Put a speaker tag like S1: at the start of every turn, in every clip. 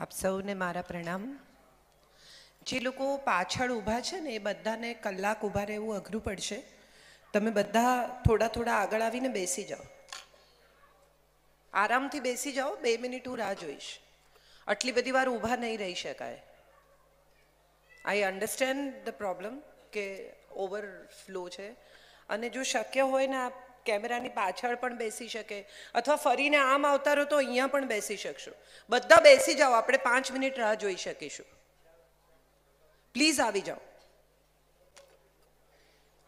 S1: આપ સૌને મારા પ્રણામ જે લોકો પાછળ ઊભા છે ને એ બધાને કલાક ઊભા રહેવું અઘરું પડશે તમે બધા થોડા થોડા આગળ આવીને બેસી જાઓ આરામથી બેસી જાઓ બે મિનિટ હું રાહ જોઈશ આટલી બધી વાર ઊભા નહીં રહી શકાય આઈ અન્ડરસ્ટેન્ડ ધ પ્રોબ્લેમ કે ઓવરફ્લો છે અને જો શક્ય હોય ને આપ કેમેરાની પાછળ પણ બેસી શકે અથવા ફરીને આમ આવતા રહો તો અહીંયા પણ બેસી શકશો બધા બેસી જાઓ આપણે પાંચ મિનિટ રાહ જોઈ શકીશું પ્લીઝ આવી જાઓ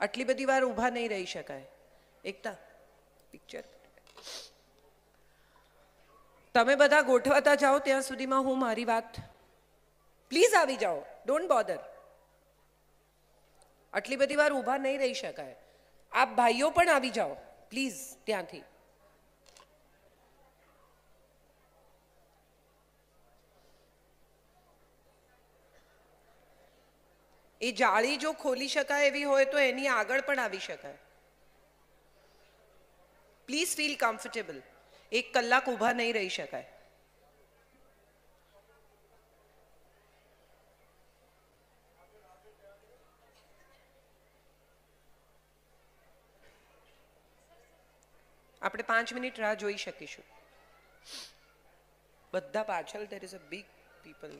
S1: આટલી બધી વાર ઊભા નહીં રહી શકાય એકતા પિક્ચર તમે બધા ગોઠવાતા જાઓ ત્યાં સુધીમાં હું મારી વાત પ્લીઝ આવી જાઓ ડોન્ટ બોધર આટલી બધી વાર ઊભા નહીં રહી શકાય આપ ભાઈઓ પણ આવી જાઓ પ્લીઝ ત્યાંથી એ જાળી જો ખોલી શકાય એવી હોય તો એની આગળ પણ આવી શકાય પ્લીઝ ફીલ કમ્ફર્ટેબલ એક કલાક ઊભા નહીં રહી શકાય આપણે પાંચ મિનિટ રાહ જોઈ શકીશું બધા પાછળ there is a big people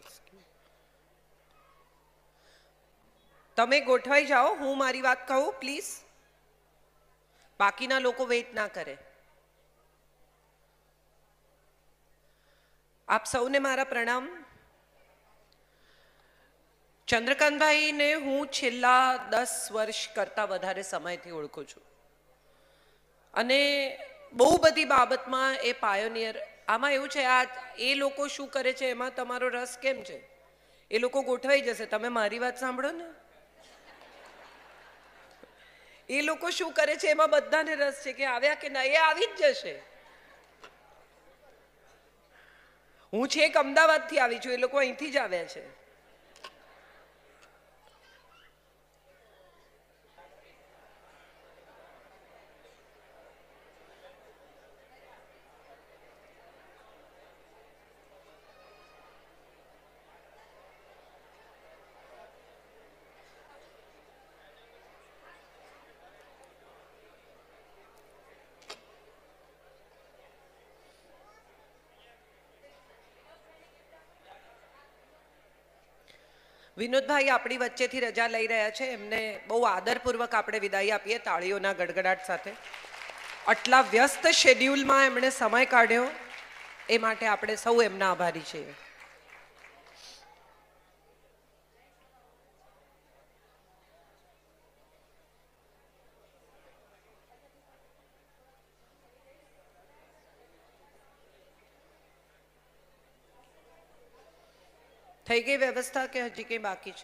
S1: તમે ગોઠવાઈ જાઓ હું મારી વાત કહું પ્લીઝ બાકીના લોકો વેઇટ ના કરે આપ સૌને મારા પ્રણામ ચંદ્રકાંતભાઈને હું છેલ્લા દસ વર્ષ કરતા વધારે સમયથી ઓળખું છું અને બહુ બધી બાબતમાં એ પાયોનિયર આમાં એવું છે આ એ લોકો શું કરે છે એમાં તમારો રસ કેમ છે એ લોકો ગોઠવાઈ જશે તમે મારી વાત સાંભળો ને એ લોકો શું કરે છે એમાં બધાને રસ છે કે આવ્યા કે ના એ આવી જ જશે હું છેક અમદાવાદથી આવી છું એ લોકો અહીંથી જ આવ્યા છે વિનોદભાઈ આપણી વચ્ચેથી રજા લઈ રહ્યા છે એમને બહુ આદરપૂર્વક આપણે વિદાય આપીએ તાળીઓના ગડગડાટ સાથે આટલા વ્યસ્ત શેડ્યુલમાં એમણે સમય કાઢ્યો એ માટે આપણે સૌ એમના આભારી છીએ થઈ ગઈ વ્યવસ્થા કે હજી કંઈ બાકી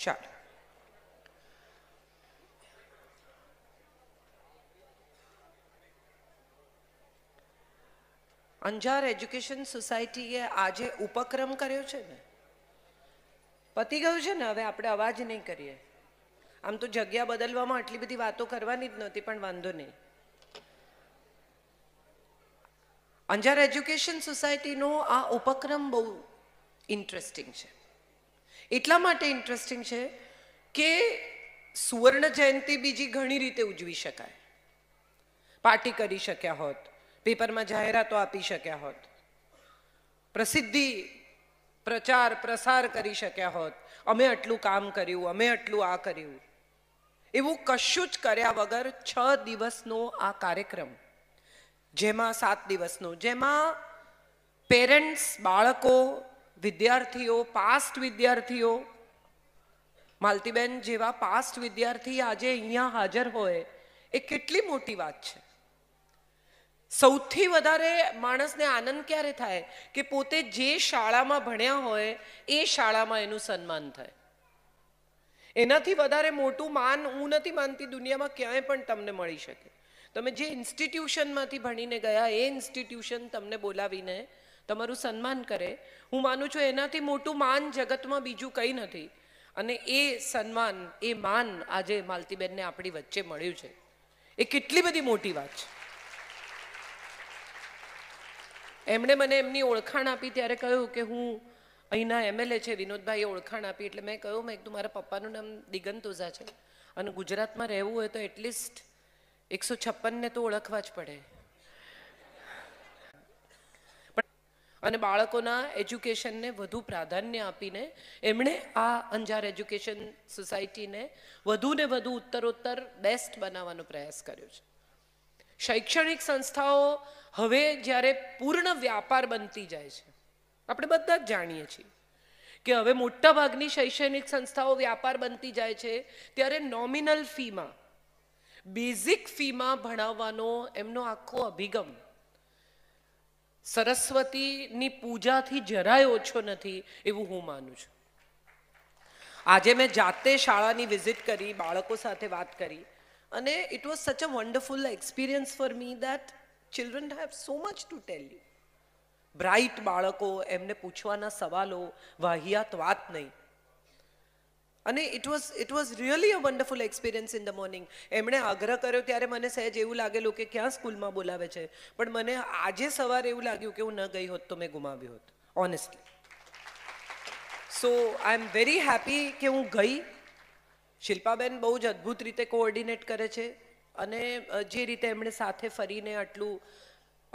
S1: છે અંજાર એજ્યુકેશન સોસાયટીએ આજે ઉપક્રમ કર્યો છે ને પતી ગયું છે ને હવે આપણે અવાજ નહીં કરીએ આમ તો જગ્યા બદલવામાં આટલી બધી વાતો કરવાની જ નહોતી પણ વાંધો નહીં અંજાર એજ્યુકેશન સોસાયટીનો આ ઉપક્રમ બહુ ઇન્ટરેસ્ટિંગ છે એટલા માટે ઇન્ટરેસ્ટિંગ છે કે સુવર્ણ જયંતિ બીજી ઘણી રીતે ઉજવી શકાય પાર્ટી કરી શક્યા હોત પેપરમાં જાહેરાતો આપી શક્યા હોત પ્રસિદ્ધિ પ્રચાર પ્રસાર કરી શક્યા હોત અમે આટલું કામ કર્યું અમે આટલું આ કર્યું એવું કશું જ કર્યા વગર છ દિવસનો આ કાર્યક્રમ જેમાં સાત દિવસનો જેમાં પેરેન્ટ્સ બાળકો વિદ્યાર્થીઓ પાસ્ટ વિદ્યાર્થીઓ માલતીબેન જેવા પાસ્ટ વિદ્યાર્થી આજે અહીંયા હાજર હોય એ કેટલી મોટી વાત છે સૌથી વધારે માણસને આનંદ ક્યારે થાય કે પોતે જે શાળામાં ભણ્યા હોય એ શાળામાં એનું સન્માન થાય એનાથી વધારે મોટું માન હું નથી માનતી દુનિયામાં ક્યાંય પણ તમને મળી શકે તમે જે ઇન્સ્ટિટ્યુશનમાંથી ભણીને ગયા એ ઇન્સ્ટિટ્યુશન તમને બોલાવીને તમારું સન્માન કરે હું માનું છું એનાથી મોટું માન જગતમાં બીજું કંઈ નથી અને એ સન્માન એ માન આજે માલતીબેનને આપણી વચ્ચે મળ્યું છે એ કેટલી બધી મોટી વાત છે એમણે મને એમની ઓળખાણ આપી ત્યારે કહ્યું કે હું અહીંના એમએલએ છે વિનોદભાઈએ ઓળખાણ આપી એટલે મેં કહ્યું મેં કીધું મારા પપ્પાનું નામ દિગંત ઓઝા છે અને ગુજરાતમાં રહેવું હોય તો એટલીસ્ટ એકસો છપ્પનને તો ઓળખવા જ પડે અને બાળકોના એજ્યુકેશનને વધુ પ્રાધાન્ય આપીને એમણે આ અંજાર એજ્યુકેશન સોસાયટીને વધુ ને વધુ ઉત્તરોત્તર બેસ્ટ બનાવવાનો પ્રયાસ કર્યો છે શૈક્ષણિક સંસ્થાઓ હવે જ્યારે પૂર્ણ વ્યાપાર બનતી જાય છે આપણે બધા જ જાણીએ છીએ કે હવે મોટાભાગની શૈક્ષણિક સંસ્થાઓ વ્યાપાર બનતી જાય છે ત્યારે નોમિનલ ફીમાં બેઝિક ફીમાં ભણાવવાનો એમનો આખો અભિગમ સરસ્વતીની પૂજાથી જરાય ઓછો નથી એવું હું માનું છું આજે મેં જાતે શાળાની વિઝિટ કરી બાળકો સાથે વાત કરી અને it was such a wonderful experience for me that children have so much to tell you bright બાળકો એમને પૂછવાના સવાલો વાહિયાત વાત નહીં અને it was it was really a wonderful experience in the morning એમણે આગ્રહ કર્યો ત્યારે મને સહેજ એવું લાગેલું કે ક્યાં સ્કૂલમાં બોલાવે છે પણ મને આજે સવારે એવું લાગ્યું કે હું ન ગઈ હોત તો મેં ગુમાવ્યો હોત honestly so I am very happy કે હું ગઈ શિલ્પાબેન બહુ જ અદ્ભુત રીતે કોઓર્ડિનેટ કરે છે અને જે રીતે એમણે સાથે ફરીને આટલું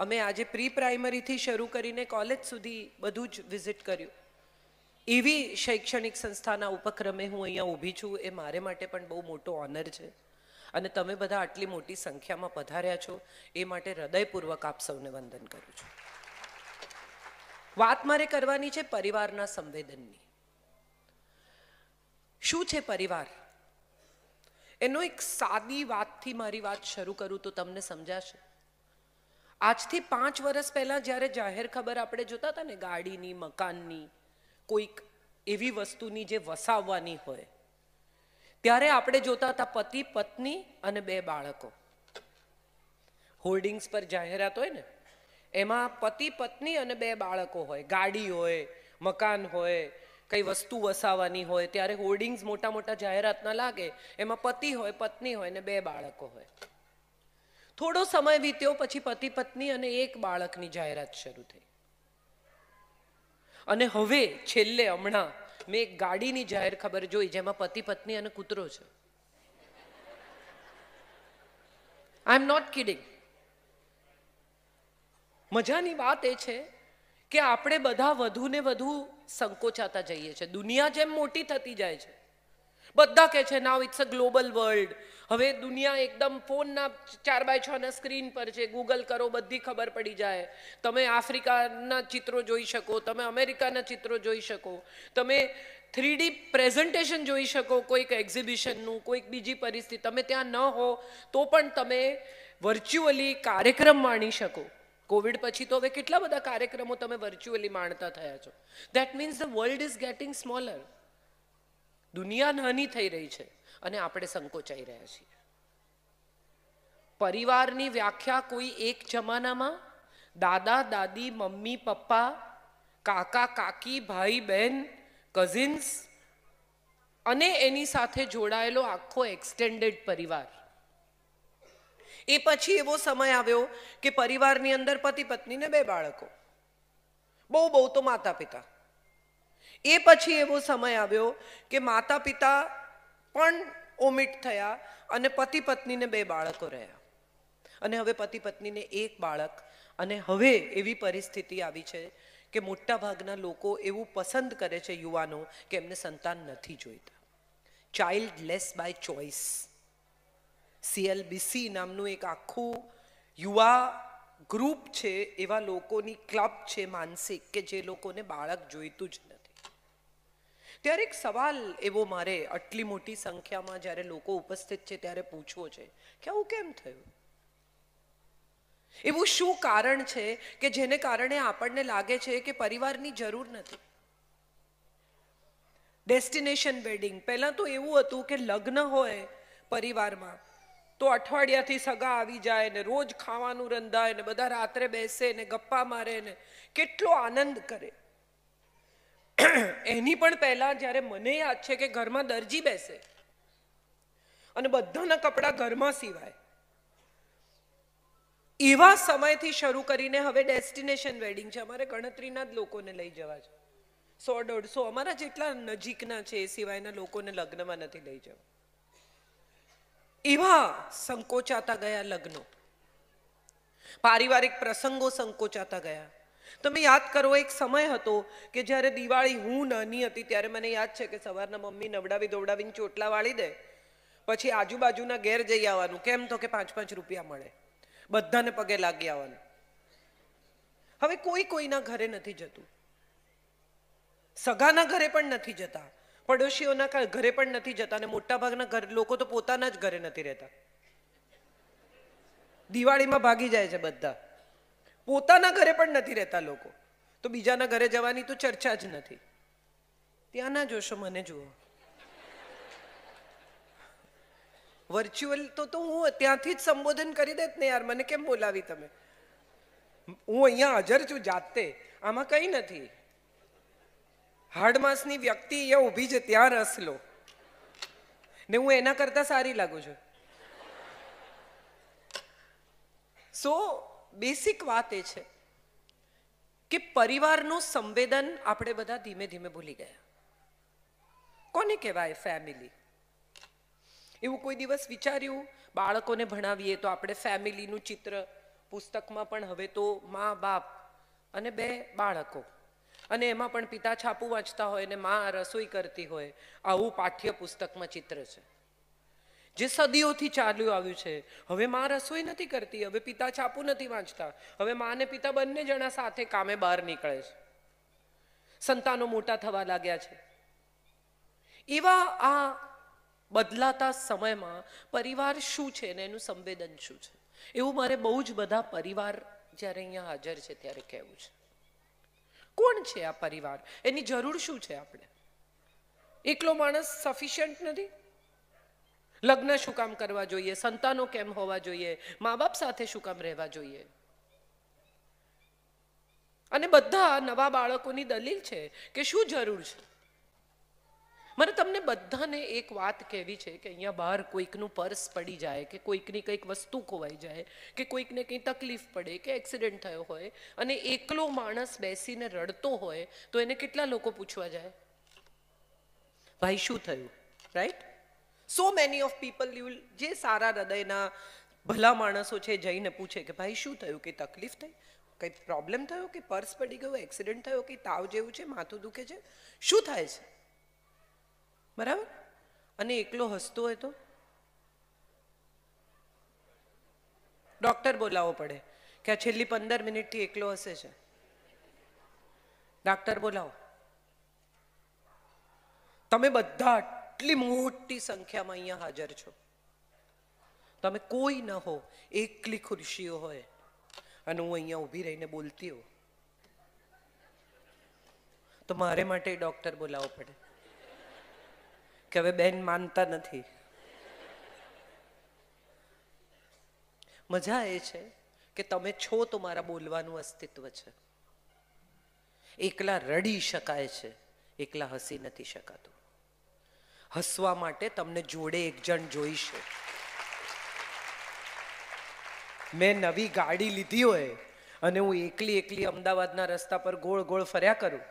S1: અમે આજે પ્રી પ્રાઇમરીથી શરૂ કરીને કોલેજ સુધી બધું જ વિઝિટ કર્યું એવી શૈક્ષણિક સંસ્થાના ઉપક્રમે હું અહીંયા ઊભી છું એ મારે માટે પણ બહુ મોટો ઓનર છે અને તમે બધા આટલી મોટી સંખ્યામાં પધાર્યા છો એ માટે હૃદયપૂર્વક આપ સૌને વંદન કરું છું વાત મારે કરવાની છે પરિવારના સંવેદનની શું છે પરિવાર એનો એક સાદી વાતથી મારી વાત શરૂ કરું તો તમને સમજાશે આજથી પાંચ વર્ષ પહેલાં જ્યારે જાહેર ખબર આપણે જોતા હતા ને ગાડીની મકાનની કોઈક એવી વસ્તુની જે વસાવવાની હોય ત્યારે આપણે જોતા હતા પતિ પત્ની અને બે બાળકો હોર્ડિંગ્સ પર જાહેરાત હોય ને એમાં પતિ પત્ની અને બે બાળકો હોય ગાડી હોય મકાન હોય કંઈ વસ્તુ વસાવવાની હોય ત્યારે હોર્ડિંગ્સ મોટા મોટા જાહેરાતના લાગે એમાં પતિ હોય પત્ની હોય ને બે બાળકો હોય થોડો સમય વીત્યો પછી પતિ પત્ની અને એક બાળકની જાહેરાત શરૂ થઈ અને હવે છેલ્લે હમણાં મેં એક ગાડીની જાહેર ખબર જોઈ જેમાં પતિ પત્ની અને કૂતરો છે આઈ એમ નોટ કિડિંગ મજાની વાત એ છે કે આપણે બધા વધુ ને વધુ સંકોચાતા જઈએ છીએ દુનિયા જેમ મોટી થતી જાય છે બધા કહે છે now it's a global world હવે દુનિયા એકદમ ફોનના ચાર બાય છ ના સ્ક્રીન પર છે ગૂગલ કરો બધી ખબર પડી જાય તમે આફ્રિકાના ચિત્રો જોઈ શકો તમે અમેરિકાના ચિત્રો જોઈ શકો તમે થ્રીડી પ્રેઝન્ટેશન જોઈ શકો કોઈક એક્ઝિબિશનનું કોઈક બીજી પરિસ્થિતિ તમે ત્યાં ન હો તો પણ તમે વર્ચ્યુઅલી કાર્યક્રમ માણી શકો કોવિડ પછી તો હવે કેટલા બધા કાર્યક્રમો તમે વર્ચ્યુઅલી માણતા થયા છો that means the world is getting smaller દુનિયા નાની થઈ રહી છે અને આપણે સંકોચાઈ રહ્યા છીએ પરિવારની વ્યાખ્યા કોઈ એક જમાનામાં દાદા દાદી મમ્મી પપ્પા કાકા કાકી ભાઈ બહેન કઝિન્સ અને એની સાથે જોડાયેલો આખો એક્સટેન્ડેડ પરિવાર એ પછી એવો સમય આવ્યો કે પરિવારની અંદર પતિ પત્નીને બે બાળકો બહુ બહુ તો માતા પિતા એ પછી એવો સમય આવ્યો કે માતા પિતા પણ ઓમિટ થયા અને પતિ પત્નીને બે બાળકો રહ્યા અને હવે પતિ પત્નીને એક બાળક અને હવે એવી પરિસ્થિતિ આવી છે કે મોટાભાગના લોકો એવું પસંદ કરે છે યુવાનો કે એમને સંતાન નથી જોઈતા childless by choice CLBC નામનું એક આખું યુવા ગ્રુપ છે એવા લોકોની ક્લબ છે માનસિક કે જે લોકોને બાળક જોઈતું જ નથી ત્યારે એક સવાલ એવો મારે આટલી મોટી સંખ્યામાં જ્યારે લોકો ઉપસ્થિત છે ત્યારે પૂછવો છે કે આવું કેમ થયું એવું શું કારણ છે કે જેને કારણે આપણને લાગે છે કે પરિવારની જરૂર નથી ડેસ્ટિનેશન વેડિંગ પહેલાં તો એવું હતું કે લગ્ન હોય પરિવારમાં તો અઠવાડિયાથી સગા આવી જાય ને રોજ ખાવાનું રંધાય ને બધા રાત્રે બેસે ને ગપ્પા મારે ને કેટલો આનંદ કરે એની પણ પહેલા જ્યારે મને યાદ છે કે ઘરમાં દરજી બેસે અને બધાના કપડાં ઘરમાં સિવાય એવા સમયથી શરૂ કરીને હવે ડેસ્ટિનેશન વેડિંગ છે અમારે ગણતરીના જ લોકોને લઈ જવા છે સો દોઢસો અમારા જેટલા નજીકના છે એ સિવાયના લોકોને લગ્નમાં નથી લઈ જવા એવા સંકોચાતા ગયા લગ્નો પારિવારિક પ્રસંગો સંકોચાતા ગયા તમે યાદ કરો એક સમય હતો કે જ્યારે દિવાળી હું નાની હતી ત્યારે મને યાદ છે કે સવારના મમ્મી નવડાવી દોવડાવીને ચોટલા વાળી દે પછી આજુબાજુના ઘેર જઈ આવવાનું કેમ તો કે પાંચ પાંચ રૂપિયા મળે બધાને પગે લાગી આવવાનું હવે કોઈ કોઈના ઘરે નથી જતું સગાના ઘરે પણ નથી જતા પડોશીઓના ઘરે પણ નથી જતા અને મોટાભાગના ઘર લોકો તો પોતાના જ ઘરે નથી રહેતા દિવાળીમાં ભાગી જાય છે બધા પોતાના ઘરે પણ નથી રહેતા લોકો તો બીજાના ઘરે જવાની તો ચર્ચા જ નથી ત્યાંના જોશો મને જુઓ વર્ચ્યુઅલ તો તો હું ત્યાંથી જ સંબોધન કરી દેત ને યાર મને કેમ બોલાવી તમે હું અહીંયા હાજર છું જાતે આમાં કંઈ નથી હાડમાસની વ્યક્તિ એ ઊભી છે ત્યાં રસ લો ને હું એના કરતાં સારી લાગુ છું સો બેસિક વાત એ છે કે પરિવારનું સંવેદન આપણે બધા ધીમે ધીમે ભૂલી ગયા કોને કહેવાય ફેમિલી એવું કોઈ દિવસ વિચાર્યું બાળકોને ભણાવીએ તો આપણે ફેમિલીનું ચિત્ર પુસ્તકમાં પણ હવે તો મા બાપ અને બે બાળકો અને એમાં પણ પિતા છાપું વાંચતા હોય ને મા રસોઈ કરતી હોય આવું પાઠ્યપુસ્તકમાં ચિત્ર છે જે સદીઓથી ચાલ્યું આવ્યું છે હવે મા રસોઈ નથી કરતી હવે પિતા છાપું નથી વાંચતા હવે મા ને પિતા બંને જણા સાથે કામે બહાર નીકળે છે સંતાનો મોટા થવા લાગ્યા છે એવા આ બદલાતા સમયમાં પરિવાર શું છે ને એનું સંવેદન શું છે એવું મારે બહુ જ બધા પરિવાર જ્યારે અહીંયા હાજર છે ત્યારે કહેવું છે કોણ છે આ પરિવાર એની જરૂર શું છે આપણે એકલો માણસ સફિશિયન્ટ નથી લગ્ન શું કામ કરવા જોઈએ સંતાનો કેમ હોવા જોઈએ મા બાપ સાથે શું કામ રહેવા જોઈએ અને બધા નવા બાળકોની દલીલ છે કે શું જરૂર છે મને તમને બધાને એક વાત કહેવી છે કે અહીંયા બહાર કોઈકનું પર્સ પડી જાય કે કોઈકની કંઈક વસ્તુ ખોવાઈ જાય કે કોઈકને કંઈ તકલીફ પડે કે એક્સિડન્ટ થયો હોય અને એકલો માણસ બેસીને રડતો હોય તો એને કેટલા લોકો પૂછવા જાય ભાઈ શું થયું right so many of people you જે સારા હૃદયના ભલા માણસો છે જઈને પૂછે કે ભાઈ શું થયું કે તકલીફ થઈ કંઈ પ્રોબ્લેમ થયો કે પર્સ પડી ગયો એક્સિડન્ટ થયો કે તાવ જેવું છે માથું દુખે છે શું થાય છે બરાબર અને એકલો હસતો હોય તો ડોક્ટર બોલાવો પડે કે આ છેલ્લી પંદર મિનિટથી એકલો હસે છે ડૉક્ટર બોલાવો તમે બધા આટલી મોટી સંખ્યામાં અહીંયા હાજર છો તમે કોઈ ન હો એકલી ખુરશીઓ હોય અને હું અહીંયા ઊભી રહીને બોલતી હોઉં તો મારે માટે ડૉક્ટર બોલાવવો પડે કે હવે બેન માનતા નથી મજા એ છે કે તમે છો તો મારા બોલવાનું અસ્તિત્વ છે એકલા રડી શકાય છે એકલા હસી નથી શકાતું હસવા માટે તમને જોડે એક જણ જોઈશે મેં નવી ગાડી લીધી હોય અને હું એકલી એકલી અમદાવાદના રસ્તા પર ગોળ ગોળ ફર્યા કરું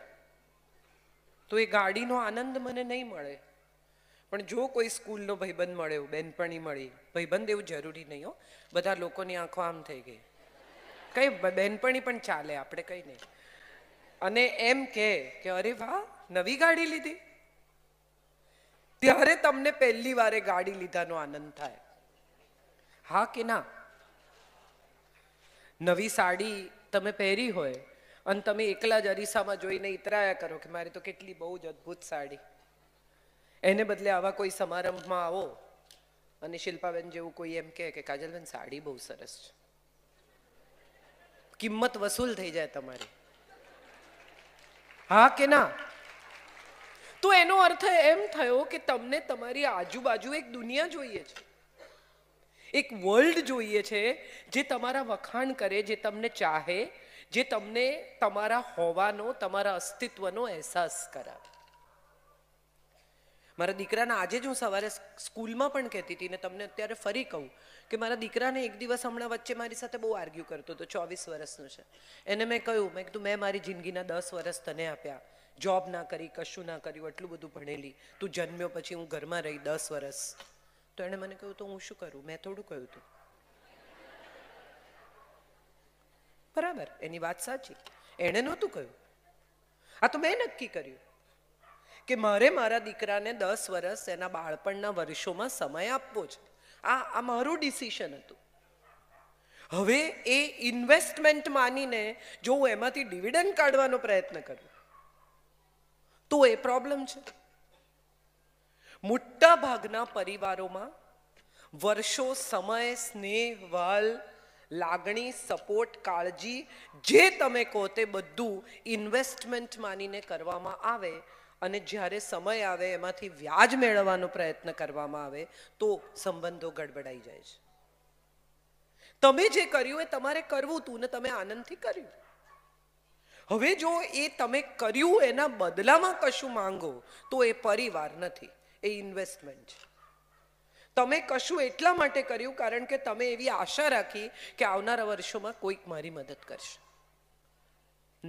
S1: તો એ ગાડીનો આનંદ મને નહીં મળે પણ જો કોઈ સ્કૂલનો ભાઈબંધ મળ્યો બહેનપણી મળી ભાઈબંધ એવું જરૂરી નહીં હો બધા લોકોની આંખો આમ થઈ ગઈ કંઈ બહેનપણી પણ ચાલે આપણે કંઈ નહીં અને એમ કે અરે વાહ નવી ગાડી લીધી ત્યારે તમને પહેલી વારે ગાડી લીધાનો આનંદ થાય હા કે ના નવી સાડી તમે પહેરી હોય અને તમે એકલા જ અરીસામાં જોઈને ઇતરાયા કરો કે મારે તો કેટલી બહુ જ અદ્ભુત સાડી એને બદલે આવા કોઈ સમારંભમાં આવો અને શિલ્પાબેન જેવું કોઈ એમ કહે કે કાજલબેન સાડી બહુ સરસ છે કિંમત વસૂલ થઈ જાય તમારી હા કે ના તો એનો અર્થ એમ થયો કે તમને તમારી આજુબાજુ એક દુનિયા જોઈએ છે એક વર્લ્ડ જોઈએ છે જે તમારા વખાણ કરે જે તમને ચાહે જે તમને તમારા હોવાનો તમારા અસ્તિત્વનો અહેસાસ કરાવે મારા દીકરાના આજે જ હું સવારે સ્કૂલમાં પણ કહેતી હતી ને તમને અત્યારે ફરી કહું કે મારા દીકરાને એક દિવસ હમણાં વચ્ચે મારી સાથે બહુ આર્ગ્યુ કરતો હતો ચોવીસ વર્ષનો છે એને મેં કહ્યું મેં કીધું મેં મારી જિંદગીના દસ વર્ષ તને આપ્યા જોબ ના કરી કશું ના કર્યું એટલું બધું ભણેલી તું જન્મ્યો પછી હું ઘરમાં રહી દસ વર્ષ તો એણે મને કહ્યું તો હું શું કરું મેં થોડું કહ્યું હતું બરાબર એની વાત સાચી એણે નહોતું કહ્યું આ તો મેં નક્કી કર્યું કે મારે મારા દીકરાને દસ વર્ષ એના બાળપણના વર્ષોમાં સમય આપવો છે આ આ મારું ડિસિશન હતું હવે એ ઇન્વેસ્ટમેન્ટ માનીને જો હું એમાંથી ડિવિડન્ડ કાઢવાનો પ્રયત્ન કરું તો એ પ્રોબ્લેમ છે મોટા ભાગના પરિવારોમાં વર્ષો સમય સ્નેહ વાલ લાગણી સપોર્ટ કાળજી જે તમે કહો તે બધું ઇન્વેસ્ટમેન્ટ માનીને કરવામાં આવે અને જ્યારે સમય આવે એમાંથી વ્યાજ મેળવવાનો પ્રયત્ન કરવામાં આવે તો સંબંધો ગડબડાઈ જાય છે તમે જે કર્યું એ તમારે કરવું હતું ને તમે આનંદથી કર્યું હવે જો એ તમે કર્યું એના બદલામાં કશું માંગો તો એ પરિવાર નથી એ ઇન્વેસ્ટમેન્ટ છે તમે કશું એટલા માટે કર્યું કારણ કે તમે એવી આશા રાખી કે આવનારા વર્ષોમાં કોઈક મારી મદદ કરશે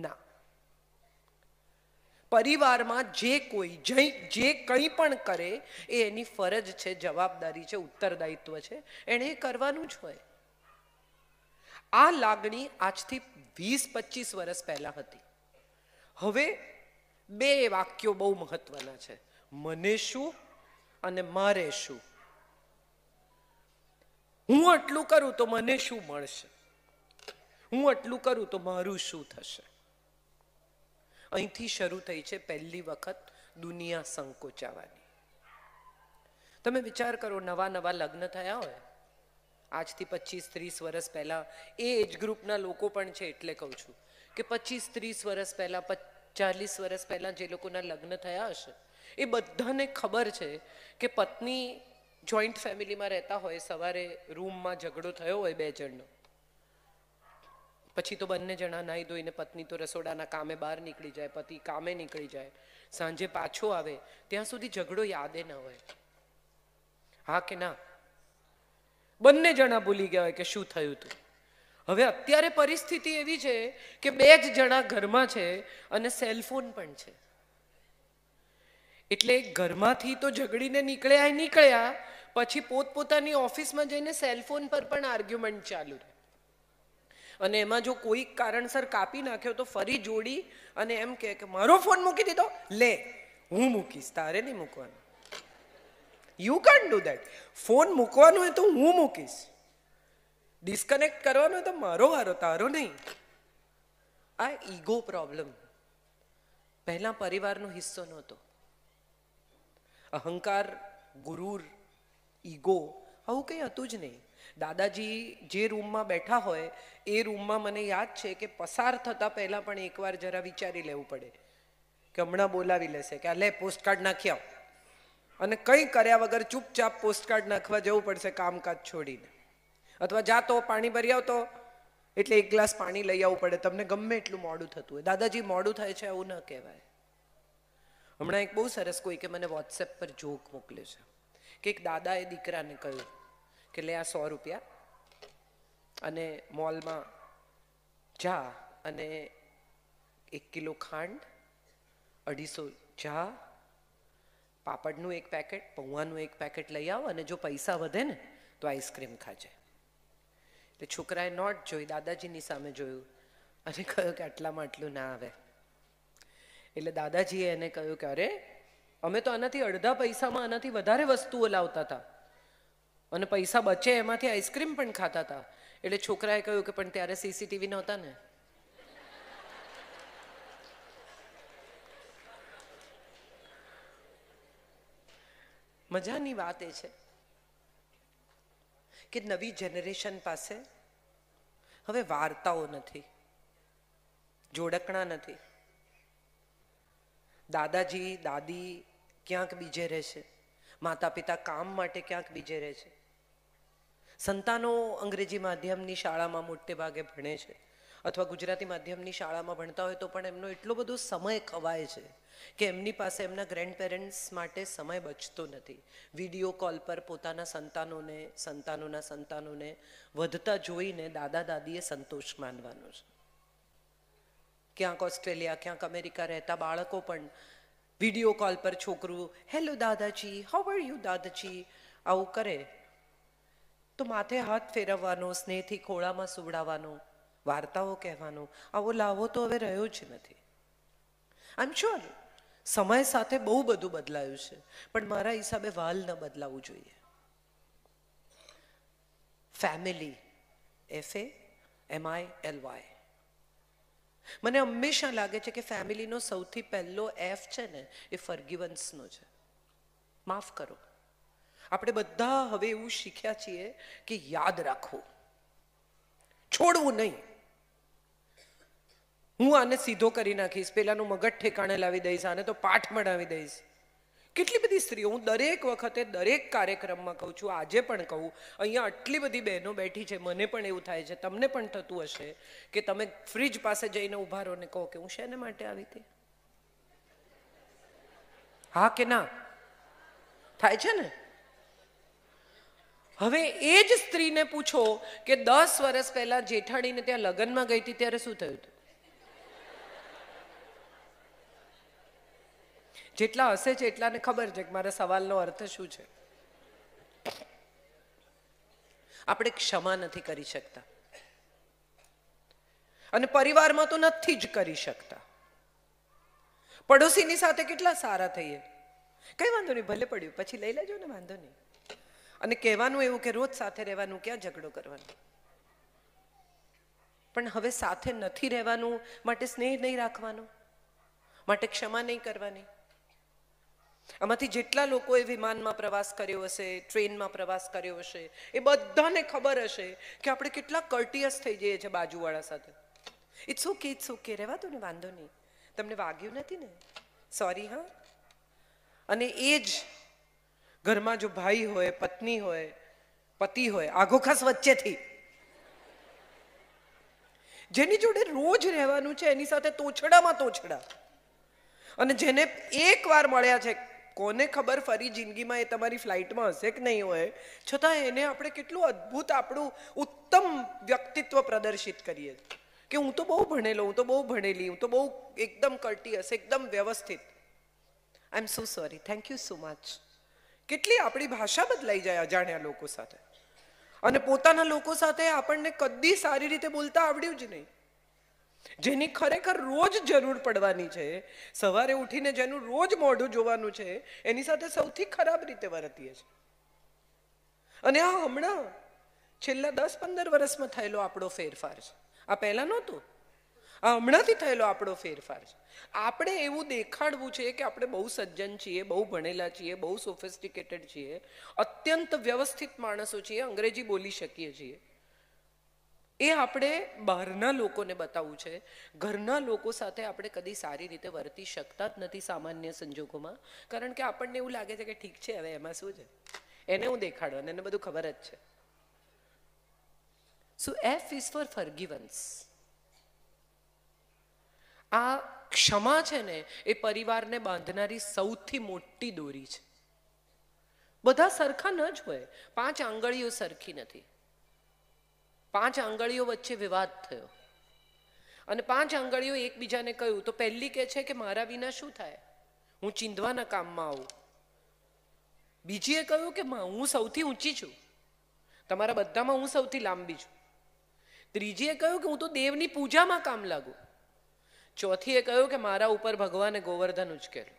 S1: ના પરિવારમાં જે કોઈ જઈ જે કંઈ પણ કરે એ એની ફરજ છે જવાબદારી છે ઉત્તરદાયિત્વ છે એણે કરવાનું જ હોય આ લાગણી આજથી વીસ પચીસ વર્ષ પહેલાં હતી હવે બે વાક્યો બહુ મહત્વના છે મને શું અને મારે શું હું આટલું કરું તો મને શું મળશે હું આટલું કરું તો મારું શું થશે અહીંથી શરૂ થઈ છે પહેલી વખત દુનિયા સંકોચાવાની તમે વિચાર કરો નવા નવા લગ્ન થયા હોય આજથી પચીસ ત્રીસ વર્ષ પહેલાં એ એજ ગ્રુપના લોકો પણ છે એટલે કહું છું કે પચીસ ત્રીસ વર્ષ પહેલાં ચાલીસ વર્ષ પહેલાં જે લોકોના લગ્ન થયા હશે એ બધાને ખબર છે કે પત્ની જોઈન્ટ ફેમિલીમાં રહેતા હોય સવારે રૂમમાં ઝઘડો થયો હોય બે જણનો પછી તો બંને જણા નાહી ધોઈને પત્ની તો રસોડાના કામે બહાર નીકળી જાય પતિ કામે નીકળી જાય સાંજે પાછો આવે ત્યાં સુધી ઝઘડો યાદે ન હોય હા કે ના બંને જણા ભૂલી ગયા હોય કે શું થયું હતું હવે અત્યારે પરિસ્થિતિ એવી છે કે બે જ જણા ઘરમાં છે અને સેલફોન પણ છે એટલે ઘરમાંથી તો ઝઘડીને નીકળ્યા નીકળ્યા પછી પોતપોતાની ઓફિસમાં જઈને સેલફોન પર પણ આર્ગ્યુમેન્ટ ચાલુ રહે અને એમાં જો કોઈ કારણસર કાપી નાખ્યો તો ફરી જોડી અને એમ કે મારો ફોન મૂકી દીધો લે હું મૂકીશ તારે નહીં મૂકવાનું યુ કાન ડુ દેટ ફોન મૂકવાનો હોય તો હું મૂકીશ ડિસ્કનેક્ટ કરવાનો હોય તો મારો વારો તારો નહીં આ ઈગો પ્રોબ્લેમ પહેલાં પરિવારનો હિસ્સો નહોતો અહંકાર ગુરુર ઈગો આવું કંઈ હતું જ નહીં દાદાજી જે રૂમમાં બેઠા હોય એ રૂમમાં મને યાદ છે કે પસાર થતાં પહેલાં પણ એકવાર જરા વિચારી લેવું પડે કે હમણાં બોલાવી લેશે કે આ લે પોસ્ટકાર્ડ નાખી આવ અને કંઈ કર્યા વગર ચૂપચાપ પોસ્ટકાર્ડ નાખવા જવું પડશે કામકાજ છોડીને અથવા જા તો પાણી ભરી આવતો એટલે એક ગ્લાસ પાણી લઈ આવવું પડે તમને ગમે એટલું મોડું થતું હોય દાદાજી મોડું થાય છે એવું ન કહેવાય હમણાં એક બહુ સરસ કોઈ કે મને વોટ્સએપ પર જોક મોકલ્યો છે કે એક દાદાએ દીકરાને કહ્યું કે લે આ સો રૂપિયા અને મોલમાં જા અને એક કિલો ખાંડ અઢીસો ચા પાપડનું એક પેકેટ પૌવાનું એક પેકેટ લઈ આવો અને જો પૈસા વધે ને તો આઈસ્ક્રીમ ખાજે એટલે છોકરાએ નોટ જોઈ દાદાજીની સામે જોયું અને કહ્યું કે આટલામાં આટલું ના આવે એટલે દાદાજીએ એને કહ્યું કે અરે અમે તો આનાથી અડધા પૈસામાં આનાથી વધારે વસ્તુઓ લાવતા હતા અને પૈસા બચે એમાંથી આઈસ્ક્રીમ પણ ખાતા હતા એટલે છોકરાએ કહ્યું કે પણ ત્યારે સીસીટીવી નહોતા ને મજાની વાત એ છે કે નવી જનરેશન પાસે હવે વાર્તાઓ નથી જોડકણા નથી દાદાજી દાદી ક્યાંક બીજે રહેશે માતા પિતા કામ માટે ક્યાંક બીજે રહે છે સંતાનો અંગ્રેજી માધ્યમની શાળામાં મોટે ભાગે ભણે છે અથવા ગુજરાતી માધ્યમની શાળામાં ભણતા હોય તો પણ એમનો એટલો બધો સમય ખવાય છે કે એમની પાસે એમના ગ્રેન્ડ પેરેન્ટ્સ માટે સમય બચતો નથી વિડીયો કોલ પર પોતાના સંતાનોને સંતાનોના સંતાનોને વધતા જોઈને દાદા દાદીએ સંતોષ માનવાનો છે ક્યાંક ઓસ્ટ્રેલિયા ક્યાંક અમેરિકા રહેતા બાળકો પણ વિડીયો કોલ પર છોકરું હેલો દાદાજી હાઉ આર યુ દાદાજી આવું કરે તો માથે હાથ ફેરવવાનો સ્નેહથી ખોળામાં સુવડાવવાનો વાર્તાઓ કહેવાનો આવો લાવો તો હવે રહ્યો જ નથી આઈ એમ શ્યોર સમય સાથે બહુ બધું બદલાયું છે પણ મારા હિસાબે વાલ ન બદલાવું જોઈએ family F A M I L Y મને હંમેશા લાગે છે કે ફેમિલીનો સૌથી પહેલો એફ છે ને એ ફર્ગીવન્સનો છે માફ કરો આપણે બધા હવે એવું શીખ્યા છીએ કે યાદ રાખવું છોડવું નહીં હું આને સીધો કરી નાખીશ પેલાનું મગજ ઠેકાણે લાવી દઈશ આને તો પાઠ મણાવી દઈશ કેટલી બધી સ્ત્રીઓ હું દરેક વખતે દરેક કાર્યક્રમમાં કહું છું આજે પણ કહું અહીંયા આટલી બધી બહેનો બેઠી છે મને પણ એવું થાય છે તમને પણ થતું હશે કે તમે ફ્રીજ પાસે જઈને ઉભા રહો ને કહો કે હું શેને માટે આવી હતી હા કે ના થાય છે ને હવે એ જ સ્ત્રીને પૂછો કે દસ વર્ષ પહેલા જેઠાણીને ત્યાં લગ્નમાં ગઈ હતી ત્યારે શું થયું હતું જેટલા હશે છે એટલાને ખબર છે કે મારા સવાલનો અર્થ શું છે આપણે ક્ષમા નથી કરી શકતા અને પરિવારમાં તો નથી જ કરી શકતા પડોશીની સાથે કેટલા સારા થઈએ કઈ વાંધો નહીં ભલે પડ્યું પછી લઈ લેજો ને વાંધો નહીં અને કહેવાનું એવું કે રોજ સાથે રહેવાનું ક્યાં ઝઘડો કરવાનો પણ હવે સાથે નથી રહેવાનું માટે સ્નેહ નહીં રાખવાનો માટે ક્ષમા નહીં કરવાની આમાંથી જેટલા લોકોએ વિમાનમાં પ્રવાસ કર્યો હશે ટ્રેનમાં પ્રવાસ કર્યો હશે એ બધાને ખબર હશે કે આપણે કેટલા કર્ટિયસ થઈ જઈએ છીએ બાજુવાળા સાથે ઇટ્સ ઓકે ઇટ્સ ઓકે રહેવા દો ને વાંધો નહીં તમને વાગ્યું નથી ને સોરી હા અને એ જ ઘરમાં જો ભાઈ હોય પત્ની હોય પતિ હોય આઘોખાસ વચ્ચેથી જેની જોડે રોજ રહેવાનું છે એની સાથે તોછડામાં તોછડા અને જેને એકવાર મળ્યા છે કોને ખબર ફરી જિંદગીમાં એ તમારી ફ્લાઇટમાં હશે કે નહીં હોય છતાં એને આપણે કેટલું અદ્ભુત આપણું ઉત્તમ વ્યક્તિત્વ પ્રદર્શિત કરીએ કે હું તો બહુ ભણેલો હું તો બહુ ભણેલી હું તો બહુ એકદમ કરટી હશે એકદમ વ્યવસ્થિત I am so sorry thank you so much કેટલી આપણી ભાષા બદલાઈ જાય અજાણ્યા લોકો સાથે અને પોતાના લોકો સાથે આપણને કદી સારી રીતે બોલતા આવડ્યું જ નહીં જેની ખરેખર રોજ જરૂર પડવાની છે સવારે ઉઠીને જેનું રોજ મોઢું જોવાનું છે એની સાથે સૌથી ખરાબ રીતે વર્તીએ છે અને આ હમણાં છેલ્લા દસ પંદર વર્ષમાં થયેલો આપણો ફેરફાર છે આ પહેલાં નહોતું આ હમણાંથી થયેલો આપણો ફેરફાર છે આપણે એવું દેખાડવું છે કે આપણે બહુ સજ્જન છીએ બહુ ભણેલા છીએ બહુ સોફિસ્ટિકેટેડ છીએ અત્યંત વ્યવસ્થિત માણસો છીએ અંગ્રેજી બોલી શકીએ છીએ એ આપણે બહારના લોકોને બતાવવું છે ઘરના લોકો સાથે આપણે કદી સારી રીતે વર્તી શકતા જ નથી સામાન્ય સંજોગોમાં કારણ કે આપણને એવું લાગે છે કે ઠીક છે હવે એમાં શું છે એને હું દેખાડો અને એને બધું ખબર જ છે so F is for forgiveness આ ક્ષમા છે ને એ પરિવારને બાંધનારી સૌથી મોટી દોરી છે બધા સરખા ન જ હોય પાંચ આંગળીઓ સરખી નથી પાંચ આંગળીઓ વચ્ચે વિવાદ થયો અને પાંચ આંગળીઓ એકબીજાને કહ્યું તો પહેલી કહે છે કે મારા વિના શું થાય હું ચીંધવાના કામમાં આવું બીજીએ કહ્યું કે હું સૌથી ઊંચી છું તમારા બધામાં હું સૌથી લાંબી છું ત્રીજીએ કહ્યું કે હું તો દેવની પૂજામાં કામ લાગુ ચોથીએ કહ્યું કે મારા ઉપર ભગવાને ગોવર્ધન ઉચકેલું